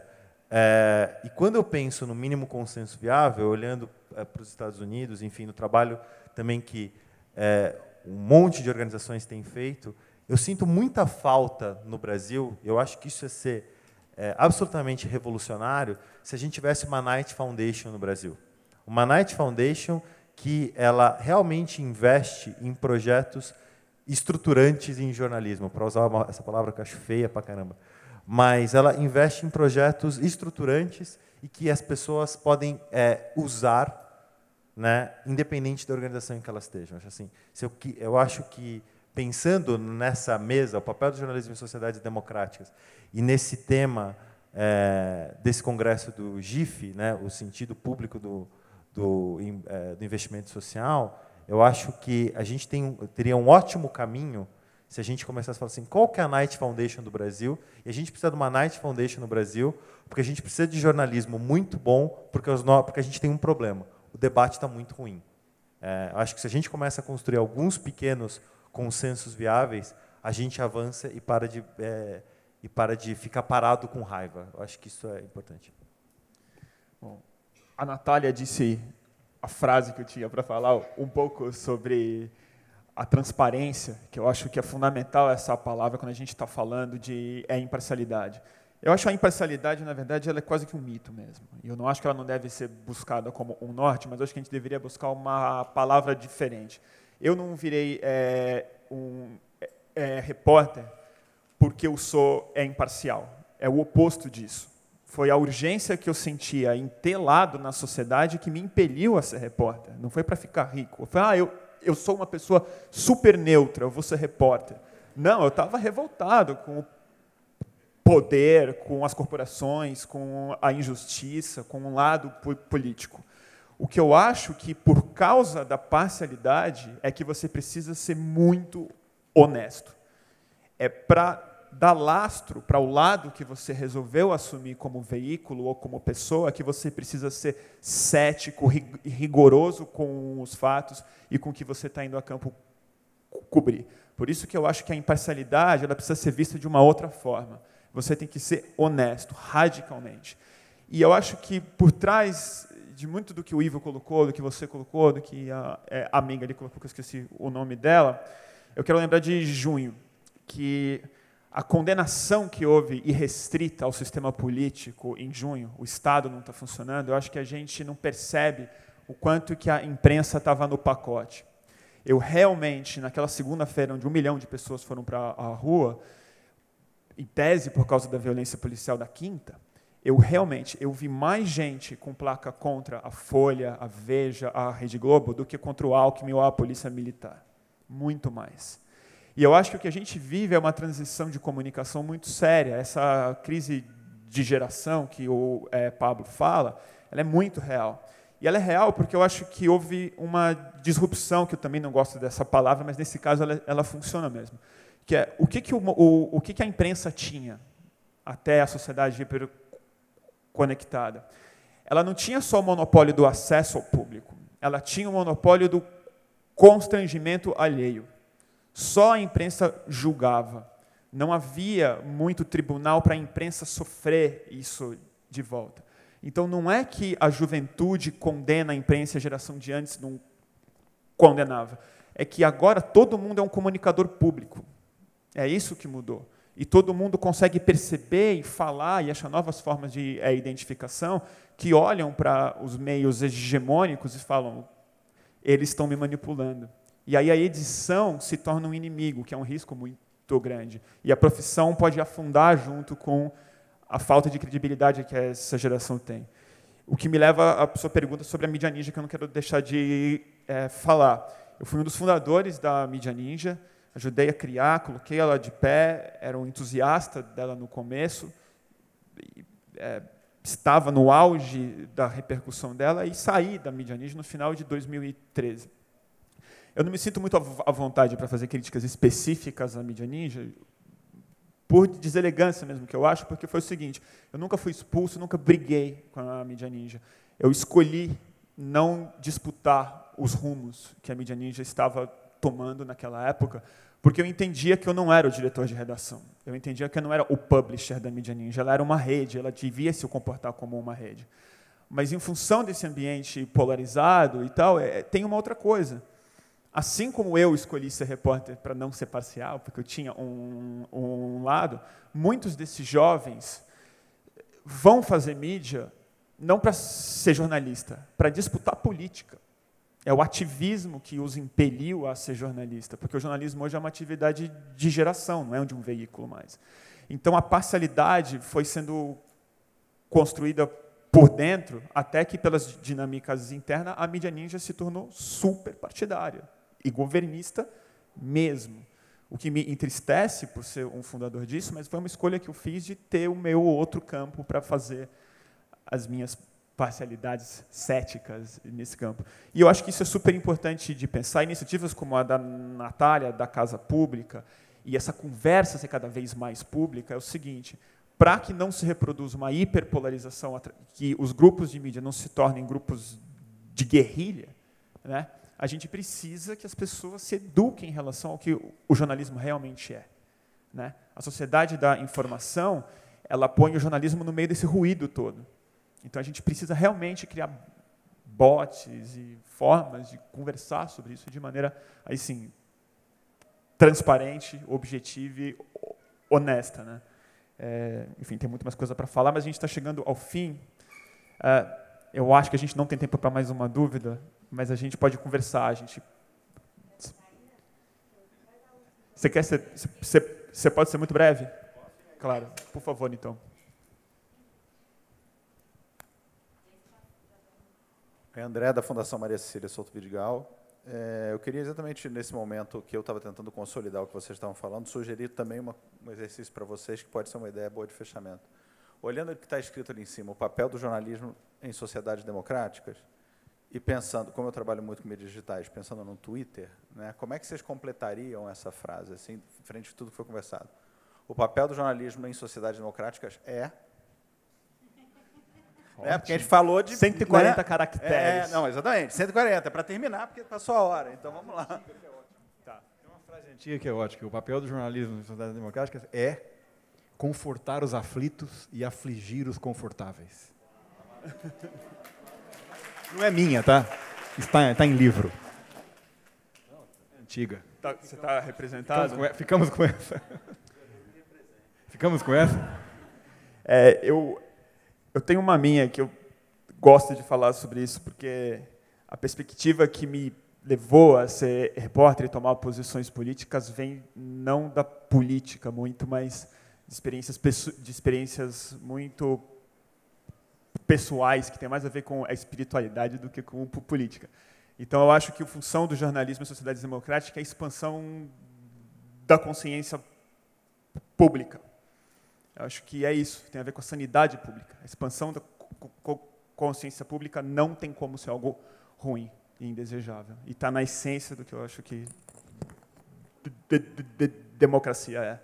É, e quando eu penso no mínimo consenso viável, olhando é, para os Estados Unidos, enfim, no trabalho também que é, um monte de organizações têm feito, eu sinto muita falta no Brasil. Eu acho que isso ia é ser é, absolutamente revolucionário se a gente tivesse uma Knight Foundation no Brasil. Uma Knight Foundation que ela realmente investe em projetos estruturantes em jornalismo, para usar uma, essa palavra que eu acho feia para caramba. Mas ela investe em projetos estruturantes e que as pessoas podem é, usar, né, independente da organização em que elas estejam. Acho assim, eu, eu acho que pensando nessa mesa, o papel do jornalismo em sociedades democráticas e nesse tema é, desse congresso do GIF, né, o sentido público do, do, é, do investimento social, eu acho que a gente tem, teria um ótimo caminho se a gente começasse a falar assim, qual que é a Night Foundation do Brasil? E a gente precisa de uma Night Foundation no Brasil, porque a gente precisa de jornalismo muito bom, porque, os no... porque a gente tem um problema. O debate está muito ruim. É, acho que se a gente começa a construir alguns pequenos consensos viáveis, a gente avança e para de, é, e para de ficar parado com raiva. Eu acho que isso é importante. Bom, a Natália disse a frase que eu tinha para falar um pouco sobre a transparência, que eu acho que é fundamental essa palavra quando a gente está falando de é imparcialidade. Eu acho a imparcialidade, na verdade, ela é quase que um mito mesmo. Eu não acho que ela não deve ser buscada como um norte, mas acho que a gente deveria buscar uma palavra diferente. Eu não virei é, um é, é repórter porque eu sou é imparcial. É o oposto disso. Foi a urgência que eu sentia em ter lado na sociedade que me impeliu a ser repórter. Não foi para ficar rico. Foi, ah, eu, eu sou uma pessoa super neutra, eu vou ser repórter. Não, eu estava revoltado com o poder, com as corporações, com a injustiça, com um lado político. O que eu acho que, por causa da parcialidade, é que você precisa ser muito honesto. É para dá lastro para o lado que você resolveu assumir como veículo ou como pessoa, que você precisa ser cético, rigoroso com os fatos e com o que você está indo a campo cobrir. Por isso que eu acho que a imparcialidade ela precisa ser vista de uma outra forma. Você tem que ser honesto, radicalmente. E eu acho que por trás de muito do que o Ivo colocou, do que você colocou, do que a, é, a amiga ali colocou, que eu esqueci o nome dela, eu quero lembrar de junho, que a condenação que houve irrestrita ao sistema político em junho, o Estado não está funcionando, eu acho que a gente não percebe o quanto que a imprensa estava no pacote. Eu realmente, naquela segunda-feira, onde um milhão de pessoas foram para a rua, em tese por causa da violência policial da quinta, eu realmente eu vi mais gente com placa contra a Folha, a Veja, a Rede Globo do que contra o Alckmin ou a Polícia Militar. Muito mais. E eu acho que o que a gente vive é uma transição de comunicação muito séria. Essa crise de geração que o é, Pablo fala, ela é muito real. E ela é real porque eu acho que houve uma disrupção, que eu também não gosto dessa palavra, mas nesse caso ela, ela funciona mesmo. Que é o que, que, o, o, o que, que a imprensa tinha até a sociedade hiperconectada? Ela não tinha só o monopólio do acesso ao público, ela tinha o monopólio do constrangimento alheio. Só a imprensa julgava. Não havia muito tribunal para a imprensa sofrer isso de volta. Então não é que a juventude condena a imprensa, a geração de antes não condenava. É que agora todo mundo é um comunicador público. É isso que mudou. E todo mundo consegue perceber e falar e achar novas formas de é, identificação que olham para os meios hegemônicos e falam: eles estão me manipulando. E aí a edição se torna um inimigo, que é um risco muito grande. E a profissão pode afundar junto com a falta de credibilidade que essa geração tem. O que me leva à sua pergunta sobre a mídia ninja, que eu não quero deixar de é, falar. Eu fui um dos fundadores da mídia ninja, ajudei a criar, coloquei ela de pé, era um entusiasta dela no começo, e, é, estava no auge da repercussão dela e saí da mídia ninja no final de 2013. Eu não me sinto muito à vontade para fazer críticas específicas à mídia ninja, por deselegância mesmo, que eu acho, porque foi o seguinte: eu nunca fui expulso, nunca briguei com a mídia ninja. Eu escolhi não disputar os rumos que a mídia ninja estava tomando naquela época, porque eu entendia que eu não era o diretor de redação. Eu entendia que eu não era o publisher da mídia ninja. Ela era uma rede, ela devia se comportar como uma rede. Mas em função desse ambiente polarizado e tal, é, tem uma outra coisa Assim como eu escolhi ser repórter para não ser parcial, porque eu tinha um, um lado, muitos desses jovens vão fazer mídia não para ser jornalista, para disputar política. É o ativismo que os impeliu a ser jornalista, porque o jornalismo hoje é uma atividade de geração, não é de um veículo mais. Então a parcialidade foi sendo construída por dentro, até que pelas dinâmicas internas a mídia ninja se tornou super partidária e governista mesmo. O que me entristece por ser um fundador disso, mas foi uma escolha que eu fiz de ter o meu outro campo para fazer as minhas parcialidades céticas nesse campo. E eu acho que isso é super importante de pensar. Iniciativas como a da Natália, da Casa Pública, e essa conversa ser cada vez mais pública, é o seguinte: para que não se reproduza uma hiperpolarização, que os grupos de mídia não se tornem grupos de guerrilha, né? a gente precisa que as pessoas se eduquem em relação ao que o jornalismo realmente é. Né? A sociedade da informação ela põe o jornalismo no meio desse ruído todo. Então a gente precisa realmente criar bots e formas de conversar sobre isso de maneira aí sim transparente, objetiva e honesta, né? É, enfim, tem muito mais coisa para falar, mas a gente está chegando ao fim. É, eu acho que a gente não tem tempo para mais uma dúvida mas a gente pode conversar, a gente. Você quer ser, você, pode ser muito breve? Claro, por favor, então. É André da Fundação Maria Cecília Souto Vidigal. É, eu queria exatamente nesse momento que eu estava tentando consolidar o que vocês estavam falando, sugerir também uma, um exercício para vocês que pode ser uma ideia boa de fechamento. Olhando o que está escrito ali em cima, o papel do jornalismo em sociedades democráticas, e pensando, como eu trabalho muito com mídias digitais, pensando no Twitter, né, como é que vocês completariam essa frase, assim, frente a tudo que foi conversado? O papel do jornalismo em sociedades democráticas é. *laughs* É, porque a gente falou de. 140 né, é, caracteres. É, não, exatamente, 140, para terminar, porque passou a hora, então vamos lá. É tá. Tem uma frase antiga que é ótima: o papel do jornalismo em sociedades democráticas é confortar os aflitos e afligir os confortáveis. *laughs* Não é minha, tá? Está, está em livro. É antiga. Tá, você está representado? Ficamos com, essa. Ficamos com essa? É, eu, eu tenho uma minha que eu gosto de falar sobre isso, porque a perspectiva que me levou a ser repórter e tomar posições políticas vem não da política muito, mas de experiências, de experiências muito pessoais, que tem mais a ver com a espiritualidade do que com política. Então, eu acho que a função do jornalismo em sociedades democráticas é a expansão da consciência pública. Eu acho que é isso, tem a ver com a sanidade pública. A expansão da consciência pública não tem como ser algo ruim e indesejável. E está na essência do que eu acho que de, de, de, democracia é.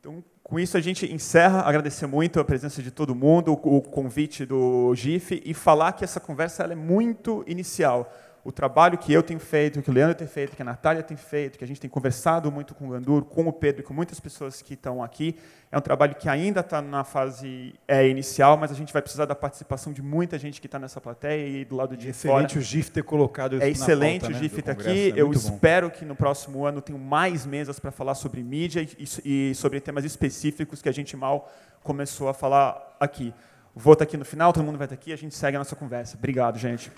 Então, com isso, a gente encerra, agradecer muito a presença de todo mundo, o convite do GIF e falar que essa conversa é muito inicial o trabalho que eu tenho feito, que o Leandro tem feito, que a Natália tem feito, que a gente tem conversado muito com o Gandur, com o Pedro e com muitas pessoas que estão aqui, é um trabalho que ainda está na fase é, inicial, mas a gente vai precisar da participação de muita gente que está nessa plateia e do lado de fora. Excelente o GIF ter colocado isso É excelente o né, GIF estar tá né, aqui. É eu espero bom. que no próximo ano tenham mais mesas para falar sobre mídia e, e sobre temas específicos que a gente mal começou a falar aqui. Vou estar tá aqui no final, todo mundo vai estar tá aqui, a gente segue a nossa conversa. Obrigado, gente.